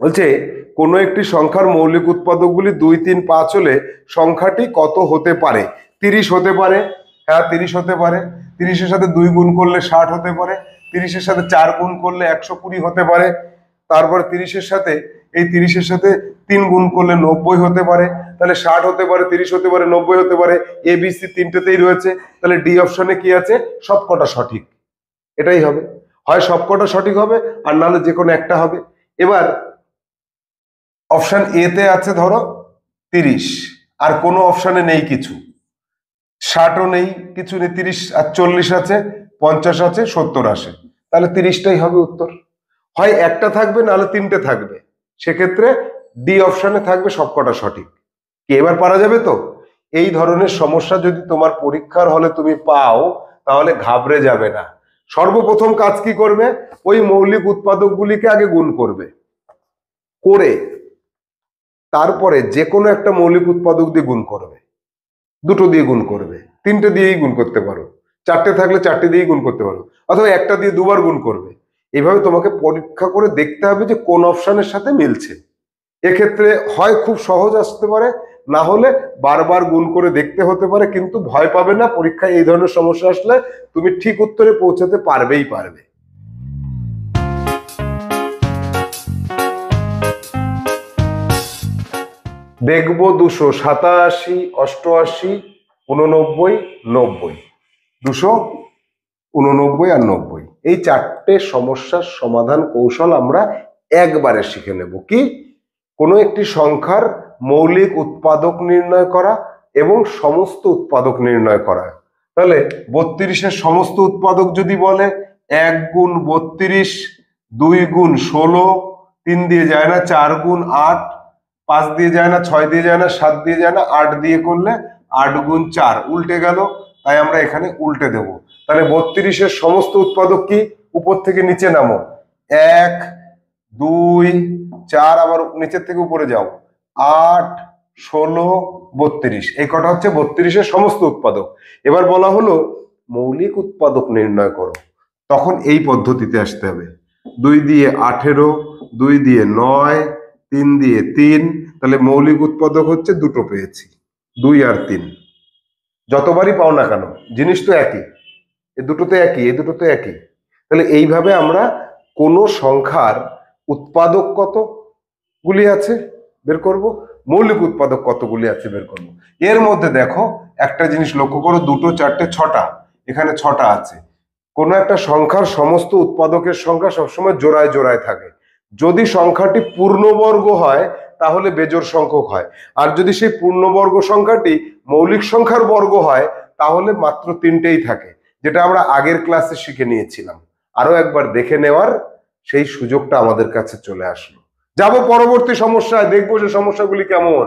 [SPEAKER 1] বলছে কোনো একটি সংখ্যার মৌলিক উৎপাদকগুলি দুই তিন পাঁচ হলে সংখ্যাটি কত হতে পারে তিরিশ হতে পারে হ্যাঁ তিরিশ হতে পারে তিরিশের সাথে দুই গুণ করলে ষাট হতে পারে তিরিশের সাথে চার গুণ করলে একশো কুড়ি হতে পারে তারপরে তিরিশের সাথে এই তিরিশের সাথে তিন গুণ করলে নব্বই হতে পারে তাহলে ষাট হতে পারে তিরিশ হতে পারে নব্বই হতে পারে এ বি সি তিনটেতেই রয়েছে তাহলে ডি অপশনে কি আছে সবকটা সঠিক এটাই হবে হয় সবকটা সঠিক হবে আর নাহলে যে কোনো একটা হবে এবার অপশান এতে আছে ধরো তিরিশ আর কোনো অপশানে নেই কিছু ষাটও নেই কিছু নেই তিরিশ আর চল্লিশ আছে পঞ্চাশ আছে সত্তর আছে তাহলে তিরিশটাই হবে উত্তর হয় একটা থাকবে নাহলে তিনটে থাকবে সেক্ষেত্রে ডি অপশানে থাকবে সবকটা সঠিক কি এবার পারা যাবে তো এই ধরনের সমস্যা যদি তোমার পরীক্ষার হলে তুমি পাও তাহলে ঘাবড়ে যাবে না সর্বপ্রথম কাজ কি করবে ওই মৌলিক উৎপাদকগুলিকে আগে গুণ করবে করে তারপরে যে কোনো একটা মৌলিক উৎপাদক দিয়ে গুণ করবে দুটো দিয়ে গুণ করবে তিনটে দিয়েই গুণ করতে পারো চারটে থাকলে চারটে দিয়েই গুণ করতে পারো অথবা একটা দিয়ে দুবার গুণ করবে এভাবে তোমাকে পরীক্ষা করে দেখতে হবে যে কোন অপশানের সাথে মিলছে এক্ষেত্রে হয় খুব সহজ আসতে পারে না হলে বারবার গুণ করে দেখতে হতে পারে কিন্তু ভয় পাবে না পরীক্ষায় এই ধরনের সমস্যা আসলে তুমি ঠিক উত্তরে পৌঁছাতে পারবেই পারবে দেখব দুশো সাতাশি অষ্টআশি উননব্বই নব্বই দুশো উননব্বই আর নব্বই এই চারটে সমস্যার সমাধান কৌশল আমরা একবারে শিখে নেব কি কোনো একটি সংখ্যার মৌলিক উৎপাদক নির্ণয় করা এবং সমস্ত উৎপাদক নির্ণয় করা তাহলে বত্রিশের সমস্ত উৎপাদক যদি বলে এক গুণ বত্রিশ দুই গুণ ষোলো তিন দিয়ে যায় না চার গুণ আট পাঁচ দিয়ে যায় না ছয় দিয়ে যায় না সাত দিয়ে যায় না আট দিয়ে করলে আট গুণ চার উল্টে গেল তাই আমরা এখানে উল্টে দেবো তাহলে বত্রিশের সমস্ত উৎপাদক কি উপর থেকে নিচে নামো এক দুই চার আবার নিচের থেকে উপরে যাও আট ষোলো বত্রিশ এই কটা হচ্ছে বত্রিশের সমস্ত উৎপাদক এবার বলা হলো মৌলিক উৎপাদক নির্ণয় করো তখন এই পদ্ধতিতে আসতে হবে দুই দিয়ে আঠেরো দুই দিয়ে নয় তিন দিয়ে তিন তাহলে মৌলিক উৎপাদক হচ্ছে দুটো পেয়েছি দুই আর তিন যতবারই পাও না কেন জিনিস তো একই এ দুটোতে একই এ দুটোতে একই তাহলে এইভাবে আমরা কোনো সংখ্যার উৎপাদক কতগুলি আছে বের করব মৌলিক উৎপাদক কতগুলি আছে বের করব এর মধ্যে দেখো একটা জিনিস লক্ষ্য করো দুটো চারটে ছটা এখানে ছটা আছে কোনো একটা সংখ্যার সমস্ত উৎপাদকের সংখ্যা সবসময় জোড়ায় জোড়ায় থাকে যদি সংখ্যাটি পূর্ণবর্গ হয় তাহলে বেজোর সংখ্যক হয় আর যদি সেই পূর্ণবর্গ সংখ্যাটি মৌলিক সংখ্যার বর্গ হয় তাহলে মাত্র তিনটেই থাকে যেটা আমরা আগের ক্লাসে শিখে নিয়েছিলাম আরও একবার দেখে নেওয়ার সেই সুযোগটা আমাদের কাছে চলে আসলো যাব পরবর্তী সমস্যায় দেখবো যে সমস্যাগুলি কেমন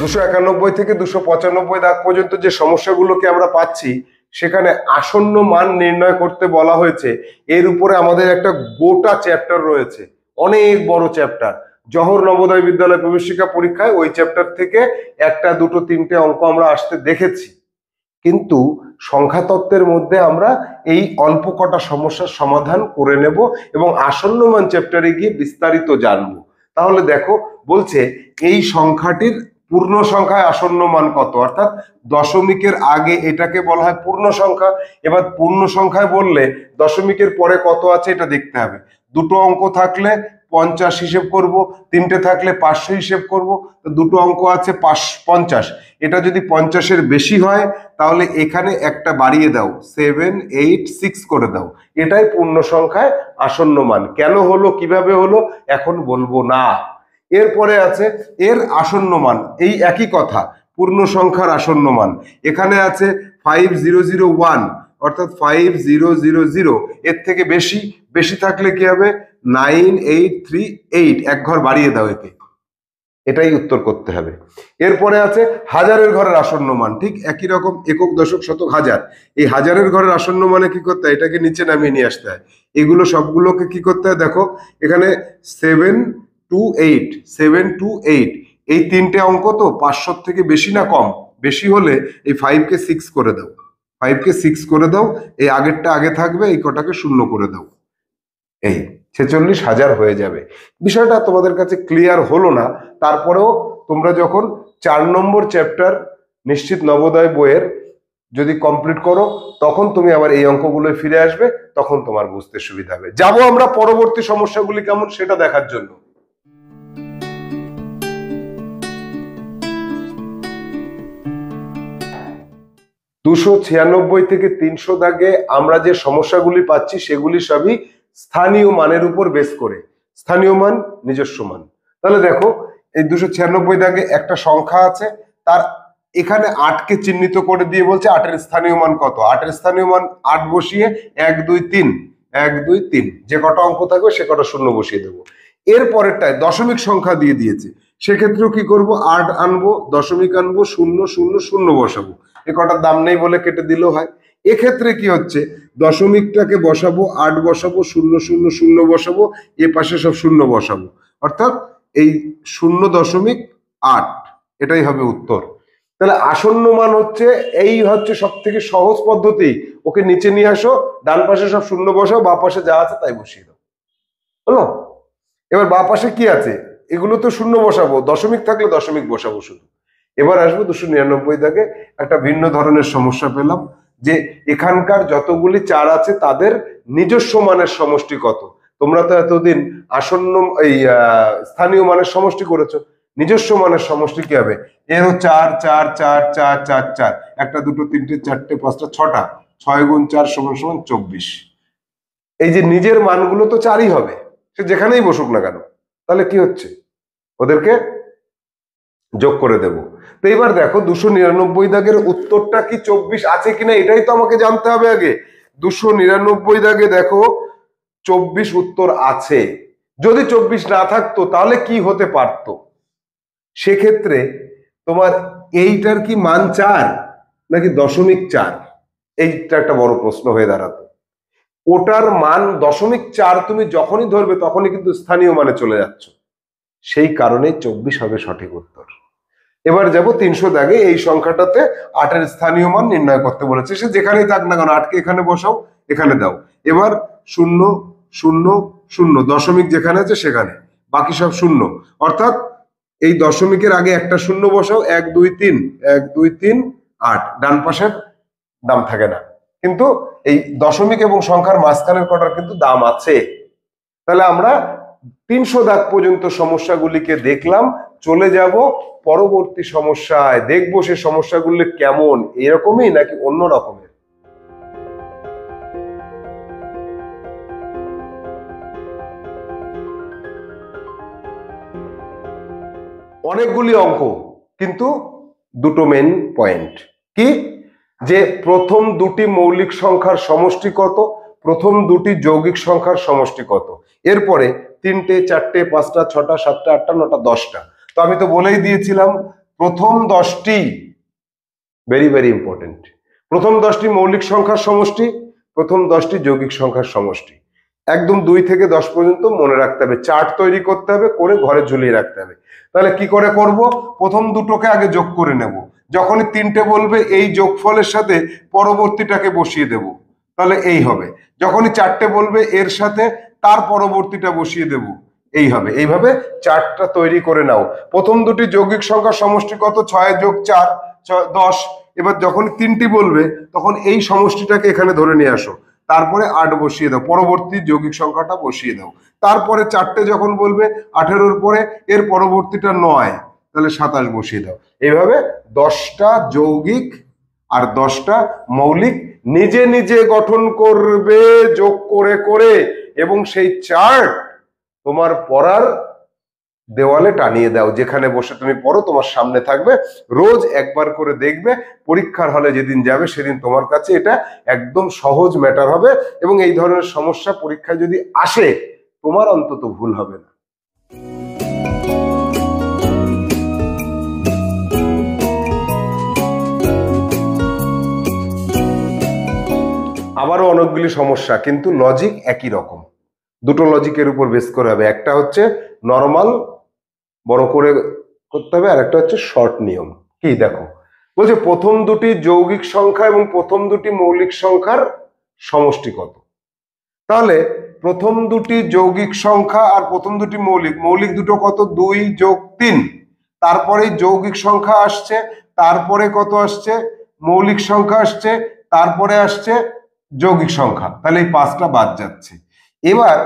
[SPEAKER 1] দুশো একানব্বই থেকে দুশো পঁচানব্বই দাগ পর্যন্ত যে সমস্যাগুলোকে আমরা পাচ্ছি সেখানে আসন্ন মান নির্ণয় করতে বলা হয়েছে এর উপরে আমাদের একটা গোটা চ্যাপ্টার রয়েছে অনেক বড় চ্যাপ্টার জহর নবোদয় বিদ্যালয় প্রবেশিকা পরীক্ষায় ওই চ্যাপ্টার থেকে একটা দুটো তিনটে অঙ্ক আমরা আসতে দেখেছি কিন্তু সংখ্যাতত্ত্বের মধ্যে আমরা এই অল্প কটা সমস্যার সমাধান করে নেব এবং আসন্নমান চ্যাপ্টারে গিয়ে বিস্তারিত জানব তাহলে দেখো বলছে এই সংখ্যাটির পূর্ণ সংখ্যায় আসন্ন মান কত অর্থাৎ দশমিকের আগে এটাকে বলা হয় পূর্ণ সংখ্যা এবার পূর্ণ সংখ্যায় বললে দশমিকের পরে কত আছে এটা দেখতে হবে দুটো অঙ্ক থাকলে পঞ্চাশ হিসেব করব তিনটে থাকলে পাঁচশো হিসেব করব তো দুটো অঙ্ক আছে পাঁচ পঞ্চাশ এটা যদি পঞ্চাশের বেশি হয় তাহলে এখানে একটা বাড়িয়ে দাও সেভেন এইট সিক্স করে দাও এটাই পূর্ণ সংখ্যায় আসন্ন মান কেন হলো কিভাবে হলো এখন বলবো না এরপরে আছে এর আসন্ন মান এই একই কথা পূর্ণ সংখ্যার আসন্ন মান এখানে আছে ফাইভ জিরো জিরো ওয়ান অর্থাৎ ফাইভ জিরো জিরো জিরো এর থেকে বেশি বেশি থাকলে কি হবে নাইন এইট থ্রি এইট এক ঘর বাড়িয়ে দাও এতে এটাই উত্তর করতে হবে এরপরে আছে হাজারের ঘরের আসন্ন মান ঠিক একই রকম একক দশক শতক হাজার এই হাজারের ঘরের আসন্ন মানে কি করতে হয় এটাকে নিচে নামিয়ে নিয়ে আসতে হয় এগুলো সবগুলোকে কি করতে হয় দেখো এখানে seven two eight seven two eight এই তিনটে অঙ্ক তো পাঁচশোর থেকে বেশি না কম বেশি হলে এই ফাইভকে সিক্স করে দাও ফাইভকে সিক্স করে দাও এই আগেরটা আগে থাকবে এই কটাকে শূন্য করে দাও এই ছেচল্লিশ হাজার হয়ে যাবে বিষয়টা তোমাদের কাছে ক্লিয়ার হলো না তারপরেও তোমরা যখন চার নম্বর চ্যাপ্টার নিশ্চিত নবোদয় বইয়ের যদি কমপ্লিট করো তখন তুমি আবার এই অঙ্কগুলোয় ফিরে আসবে তখন তোমার বুঝতে সুবিধা হবে যাব আমরা পরবর্তী সমস্যাগুলি কেমন সেটা দেখার জন্য দুশো ছিয়ানব্বই থেকে তিনশো দাগে আমরা যে সমস্যাগুলি পাচ্ছি সেগুলি সবই স্থানীয় মানের উপর বেশ করে স্থানীয় মান নিজস্ব মান তাহলে দেখো এই দুশো ছিয়ানব্বই দাগে একটা সংখ্যা আছে তার এখানে আটকে চিহ্নিত করে দিয়ে বলছে আটের স্থানীয় মান কত আটের স্থানীয় মান আট বসিয়ে এক দুই তিন এক দুই তিন যে কটা অঙ্ক থাকবে সে কটা শূন্য বসিয়ে দেবো এর পরেরটায় দশমিক সংখ্যা দিয়ে দিয়েছে সেক্ষেত্রেও কি করব আট আনবো দশমিক আনবো শূন্য শূন্য শূন্য বসাবো এ কটার দাম নেই বলে কেটে দিলেও হয় এক্ষেত্রে কি হচ্ছে দশমিকটাকে বসাবো আট বসাবো শূন্য শূন্য শূন্য বসাবো এ পাশে সব শূন্য বসাবো অর্থাৎ এই শূন্য দশমিক আট এটাই হবে উত্তর তাহলে আসন্ন মান হচ্ছে এই হচ্ছে সব থেকে সহজ পদ্ধতি ওকে নিচে নিয়ে আসো ডান পাশে সব শূন্য বসাও বা পাশে যা আছে তাই বসিয়ে দাও হলো এবার বা পাশে কি আছে এগুলো তো শূন্য বসাবো দশমিক থাকলে দশমিক বসাবো শুধু এবার আসবো দুশো নিরানব্বই থেকে একটা ভিন্ন ধরনের সমস্যা পেলাম যে এখানকার যতগুলি চার আছে তাদের নিজস্ব মানের সমষ্টি কত তোমরা তো এতদিন আসন্ন এই স্থানীয় মানের সমষ্টি করেছো নিজস্ব মানের সমষ্টি কি হবে এর চার চার চার চার চার চার একটা দুটো তিনটে চারটে পাঁচটা ছটা ছয় গুণ চার সমান সমান চব্বিশ এই যে নিজের মানগুলো তো চারই হবে সে যেখানেই বসুক না কেন তাহলে কি হচ্ছে ওদেরকে যোগ করে দেব তো এবার দেখো দুশো নিরানব্বই দাগের উত্তরটা কি চব্বিশ আছে কিনা এটাই তো আমাকে জানতে হবে আগে দুশো নিরানব্বই দাগে দেখো চব্বিশ উত্তর আছে যদি চব্বিশ না থাকতো তাহলে কি হতে পারত সেক্ষেত্রে তোমার এইটার কি মান চার নাকি দশমিক চার এইটা একটা বড় প্রশ্ন হয়ে দাঁড়াতো ওটার মান দশমিক চার তুমি যখনই ধরবে তখনই কিন্তু স্থানীয় মানে চলে যাচ্ছ সেই কারণে চব্বিশ হবে সঠিক উত্তর এবার যাব তিনশো দাগে এই সংখ্যাটাতে আটের স্থানীয় মান নির্ণয় করতে বলেছে সে যেখানেই থাক না কেন আটকে এখানে বসাও এখানে দাও এবার শূন্য শূন্য শূন্য দশমিক যেখানে আছে সেখানে বাকি সব শূন্য অর্থাৎ এই দশমিকের আগে একটা শূন্য বসাও এক দুই তিন এক দুই তিন আট ডান পাশের দাম থাকে না কিন্তু এই দশমিক এবং সংখ্যার মাঝখানের কটার কিন্তু দাম আছে তাহলে আমরা তিনশো দাগ পর্যন্ত সমস্যাগুলিকে দেখলাম চলে যাব পরবর্তী সমস্যায় দেখব সে সমস্যাগুলো কেমন এরকমই নাকি অন্য রকমের অনেকগুলি অঙ্ক কিন্তু দুটো মেন পয়েন্ট কি যে প্রথম দুটি মৌলিক সংখ্যার সমষ্টি কত প্রথম দুটি যৌগিক সংখ্যার সমষ্টি কত এরপরে তিনটে চারটে পাঁচটা ছটা সাতটা আটটা নটা দশটা তো আমি তো বলেই দিয়েছিলাম প্রথম দশটি ভেরি ভেরি ইম্পর্টেন্ট প্রথম দশটি মৌলিক সংখ্যার সমষ্টি প্রথম দশটি যৌগিক সংখ্যার সমষ্টি একদম দুই থেকে দশ পর্যন্ত মনে রাখতে হবে চার্ট তৈরি করতে হবে করে ঘরে ঝুলিয়ে রাখতে হবে তাহলে কি করে করব প্রথম দুটোকে আগে যোগ করে নেব যখনই তিনটে বলবে এই যোগফলের সাথে পরবর্তীটাকে বসিয়ে দেব তাহলে এই হবে যখনই চারটে বলবে এর সাথে তার পরবর্তীটা বসিয়ে দেবো এই হবে এইভাবে চারটা তৈরি করে নাও প্রথম দুটি যৌগিক সংখ্যা সমষ্টি কত ছয় যোগ চার দশ এবার যখন তিনটি বলবে তখন এই সমষ্টিটাকে এখানে ধরে নিয়ে আসো তারপরে আট বসিয়ে দাও পরবর্তী যৌগিক সংখ্যাটা বসিয়ে দাও তারপরে চারটে যখন বলবে আঠেরোর পরে এর পরবর্তীটা নয় তাহলে সাতাশ বসিয়ে দাও এইভাবে দশটা যৌগিক আর দশটা মৌলিক নিজে নিজে গঠন করবে যোগ করে করে এবং সেই চার্ট তোমার পড়ার দেওয়ালে টানিয়ে দাও যেখানে বসে তুমি পড়ো তোমার সামনে থাকবে রোজ একবার করে দেখবে পরীক্ষার হলে যেদিন যাবে সেদিন তোমার কাছে এটা একদম সহজ ম্যাটার হবে এবং এই ধরনের সমস্যা পরীক্ষায় যদি আসে তোমার অন্তত ভুল হবে না আবারও অনেকগুলি সমস্যা কিন্তু লজিক একই রকম দুটো লজিকের উপর বেস করে হবে একটা হচ্ছে নর্মাল বড় করে করতে হবে আর একটা হচ্ছে শর্ট নিয়ম কি দেখো বলছে প্রথম দুটি যৌগিক সংখ্যা এবং প্রথম দুটি মৌলিক সংখ্যার সমষ্টি কত তাহলে প্রথম দুটি যৌগিক সংখ্যা আর প্রথম দুটি মৌলিক মৌলিক দুটো কত দুই যোগ তিন তারপরে যৌগিক সংখ্যা আসছে তারপরে কত আসছে মৌলিক সংখ্যা আসছে তারপরে আসছে যৌগিক সংখ্যা তাহলে এই পাঁচটা বাদ যাচ্ছে এবার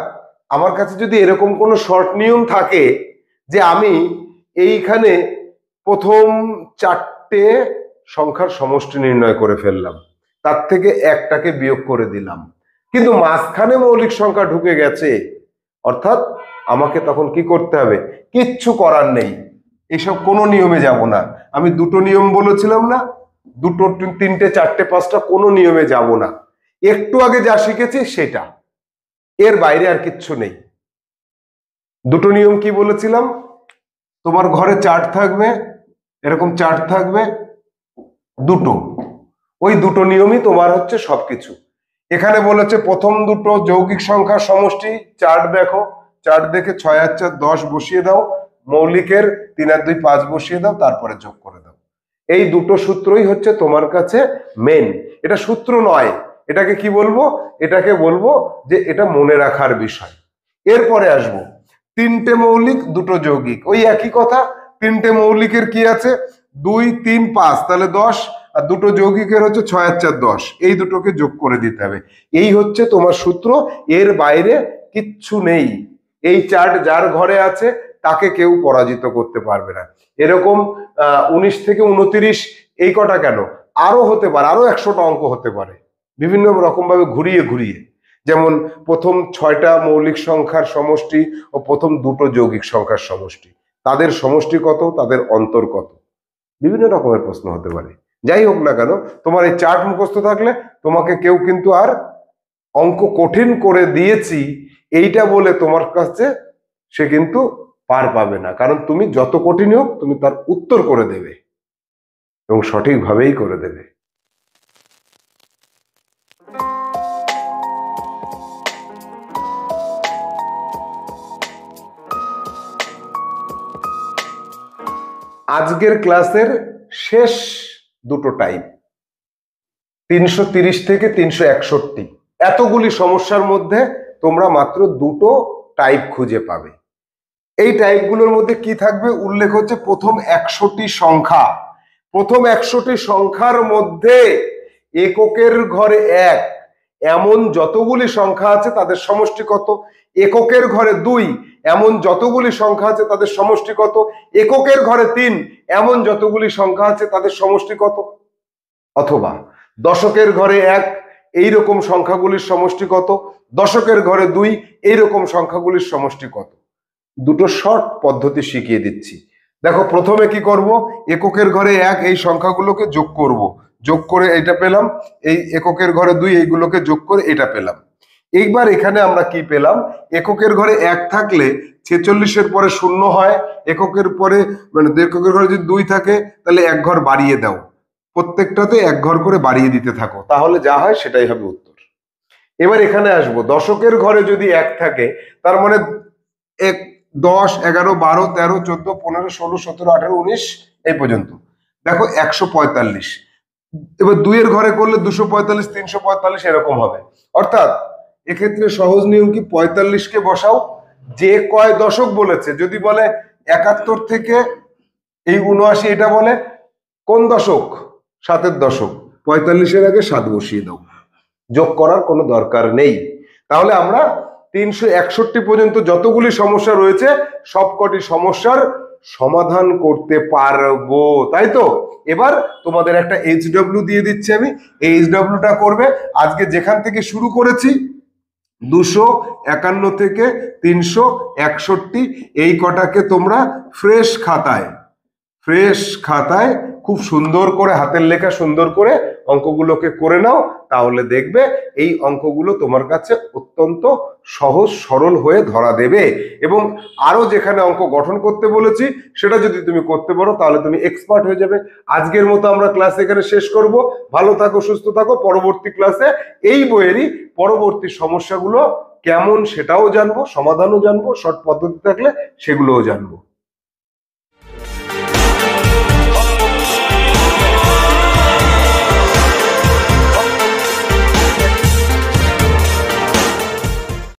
[SPEAKER 1] আমার কাছে যদি এরকম কোনো শর্ট নিয়ম থাকে যে আমি এইখানে প্রথম চারটে সংখ্যার সমষ্টি নির্ণয় করে ফেললাম তার থেকে একটাকে বিয়োগ করে দিলাম কিন্তু মাঝখানে মৌলিক সংখ্যা ঢুকে গেছে অর্থাৎ আমাকে তখন কি করতে হবে কিচ্ছু করার নেই এসব কোনো নিয়মে যাব না আমি দুটো নিয়ম বলেছিলাম না দুটো তিনটে চারটে পাঁচটা কোনো নিয়মে যাব না একটু আগে যা শিখেছি সেটা এর বাইরে আর কিচ্ছু নেই দুটো নিয়ম কি বলেছিলাম তোমার ঘরে চার্ট থাকবে এরকম চার্ট থাকবে দুটো ওই দুটো নিয়মই তোমার হচ্ছে সবকিছু এখানে বলেছে প্রথম দুটো যৌগিক সংখ্যার সমষ্টি চার্ট দেখো চার্ট দেখে ছয় আর চার দশ বসিয়ে দাও মৌলিকের তিন আর দুই পাঁচ বসিয়ে দাও তারপরে যোগ করে দাও এই দুটো সূত্রই হচ্ছে তোমার কাছে মেন এটা সূত্র নয় এটাকে কি বলবো এটাকে বলবো যে এটা মনে রাখার বিষয় এরপরে আসব তিনটে মৌলিক দুটো যৌগিক ওই একই কথা তিনটে মৌলিকের কি আছে দুই তিন পাঁচ তাহলে দশ আর দুটো যৌগিকের হচ্ছে ছয় আর চার দশ এই দুটোকে যোগ করে দিতে হবে এই হচ্ছে তোমার সূত্র এর বাইরে কিচ্ছু নেই এই চার্ট যার ঘরে আছে তাকে কেউ পরাজিত করতে পারবে না এরকম উনিশ থেকে উনতিরিশ এই কটা কেন আরো হতে পারে আরো একশোটা অঙ্ক হতে পারে বিভিন্ন রকমভাবে ঘুরিয়ে ঘুরিয়ে যেমন প্রথম ছয়টা মৌলিক সংখ্যার সমষ্টি ও প্রথম দুটো যৌগিক সংখ্যার সমষ্টি তাদের সমষ্টি কত তাদের অন্তর কত বিভিন্ন রকমের প্রশ্ন হতে পারে যাই হোক না কেন তোমার এই চার্ট মুখস্থ থাকলে তোমাকে কেউ কিন্তু আর অঙ্ক কঠিন করে দিয়েছি এইটা বলে তোমার কাছে সে কিন্তু পার পাবে না কারণ তুমি যত কঠিন হোক তুমি তার উত্তর করে দেবে এবং সঠিকভাবেই করে দেবে আজকের ক্লাসের শেষ দুটো টাইম তিনশো তিরিশ থেকে তিনশো একষট্টি এতগুলি সমস্যার মধ্যে তোমরা মাত্র দুটো টাইপ খুঁজে পাবে এই টাইপগুলোর মধ্যে কি থাকবে উল্লেখ হচ্ছে প্রথম একশোটি সংখ্যা প্রথম একশোটি সংখ্যার মধ্যে এককের ঘরে এক এমন যতগুলি সংখ্যা আছে তাদের সমষ্টি কত এককের ঘরে দুই এমন যতগুলি সংখ্যা আছে তাদের সমষ্টি কত এককের ঘরে তিন এমন যতগুলি সংখ্যা আছে তাদের সমষ্টি কত অথবা দশকের ঘরে এক এই রকম সংখ্যাগুলির সমষ্টি কত দশকের ঘরে দুই এই রকম সংখ্যাগুলির সমষ্টি কত দুটো শর্ট পদ্ধতি শিখিয়ে দিচ্ছি দেখো প্রথমে কি করব এককের ঘরে এক এই সংখ্যাগুলোকে যোগ করব যোগ করে এটা পেলাম এই এককের ঘরে দুই এইগুলোকে যোগ করে এটা পেলাম এইবার এখানে আমরা কি পেলাম এককের ঘরে এক থাকলে ছেচল্লিশের পরে শূন্য হয় এককের পরে মানে এককের ঘরে যদি দুই থাকে তাহলে এক ঘর বাড়িয়ে দাও প্রত্যেকটাতে এক ঘর করে বাড়িয়ে দিতে থাকো তাহলে যা হয় সেটাই হবে উত্তর এবার এখানে আসবো দশকের ঘরে যদি এক থাকে তার মানে এক দশ এগারো বারো তেরো চোদ্দ পনেরো ষোলো সতেরো আঠারো উনিশ এই পর্যন্ত দেখো একশো পঁয়তাল্লিশ এবার দুইয়ের ঘরে করলে দুশো পঁয়তাল্লিশ তিনশো পঁয়তাল্লিশ এরকম হবে অর্থাৎ এক্ষেত্রে সহজ নিয়ম কি পঁয়তাল্লিশকে বসাও যে কয় দশক বলেছে যদি বলে একাত্তর থেকে এই উনআশি এটা বলে কোন দশক সাতের দশক পঁয়তাল্লিশের আগে সাত বসিয়ে দাও যোগ করার কোনো দরকার নেই তাহলে আমরা তিনশো একষট্টি পর্যন্ত যতগুলি সমস্যা রয়েছে সবকটি সমস্যার সমাধান করতে পারবো তাই তো এবার তোমাদের একটা এইচ দিয়ে দিচ্ছি আমি এই এইচ করবে আজকে যেখান থেকে শুরু করেছি দুশো একান্ন থেকে তিনশো একষট্টি এই কটাকে তোমরা ফ্রেশ খাতায় ফ্রেশ খাতায় খুব সুন্দর করে হাতের লেখা সুন্দর করে অঙ্কগুলোকে করে নাও তাহলে দেখবে এই অঙ্কগুলো তোমার কাছে অত্যন্ত সহজ সরল হয়ে ধরা দেবে এবং আরও যেখানে অঙ্ক গঠন করতে বলেছি সেটা যদি তুমি করতে পারো তাহলে তুমি এক্সপার্ট হয়ে যাবে আজকের মতো আমরা ক্লাস এখানে শেষ করব ভালো থাকো সুস্থ থাকো পরবর্তী ক্লাসে এই বইয়েরই পরবর্তী সমস্যাগুলো কেমন সেটাও জানবো সমাধানও জানবো শর্ট পদ্ধতি থাকলে সেগুলোও জানবো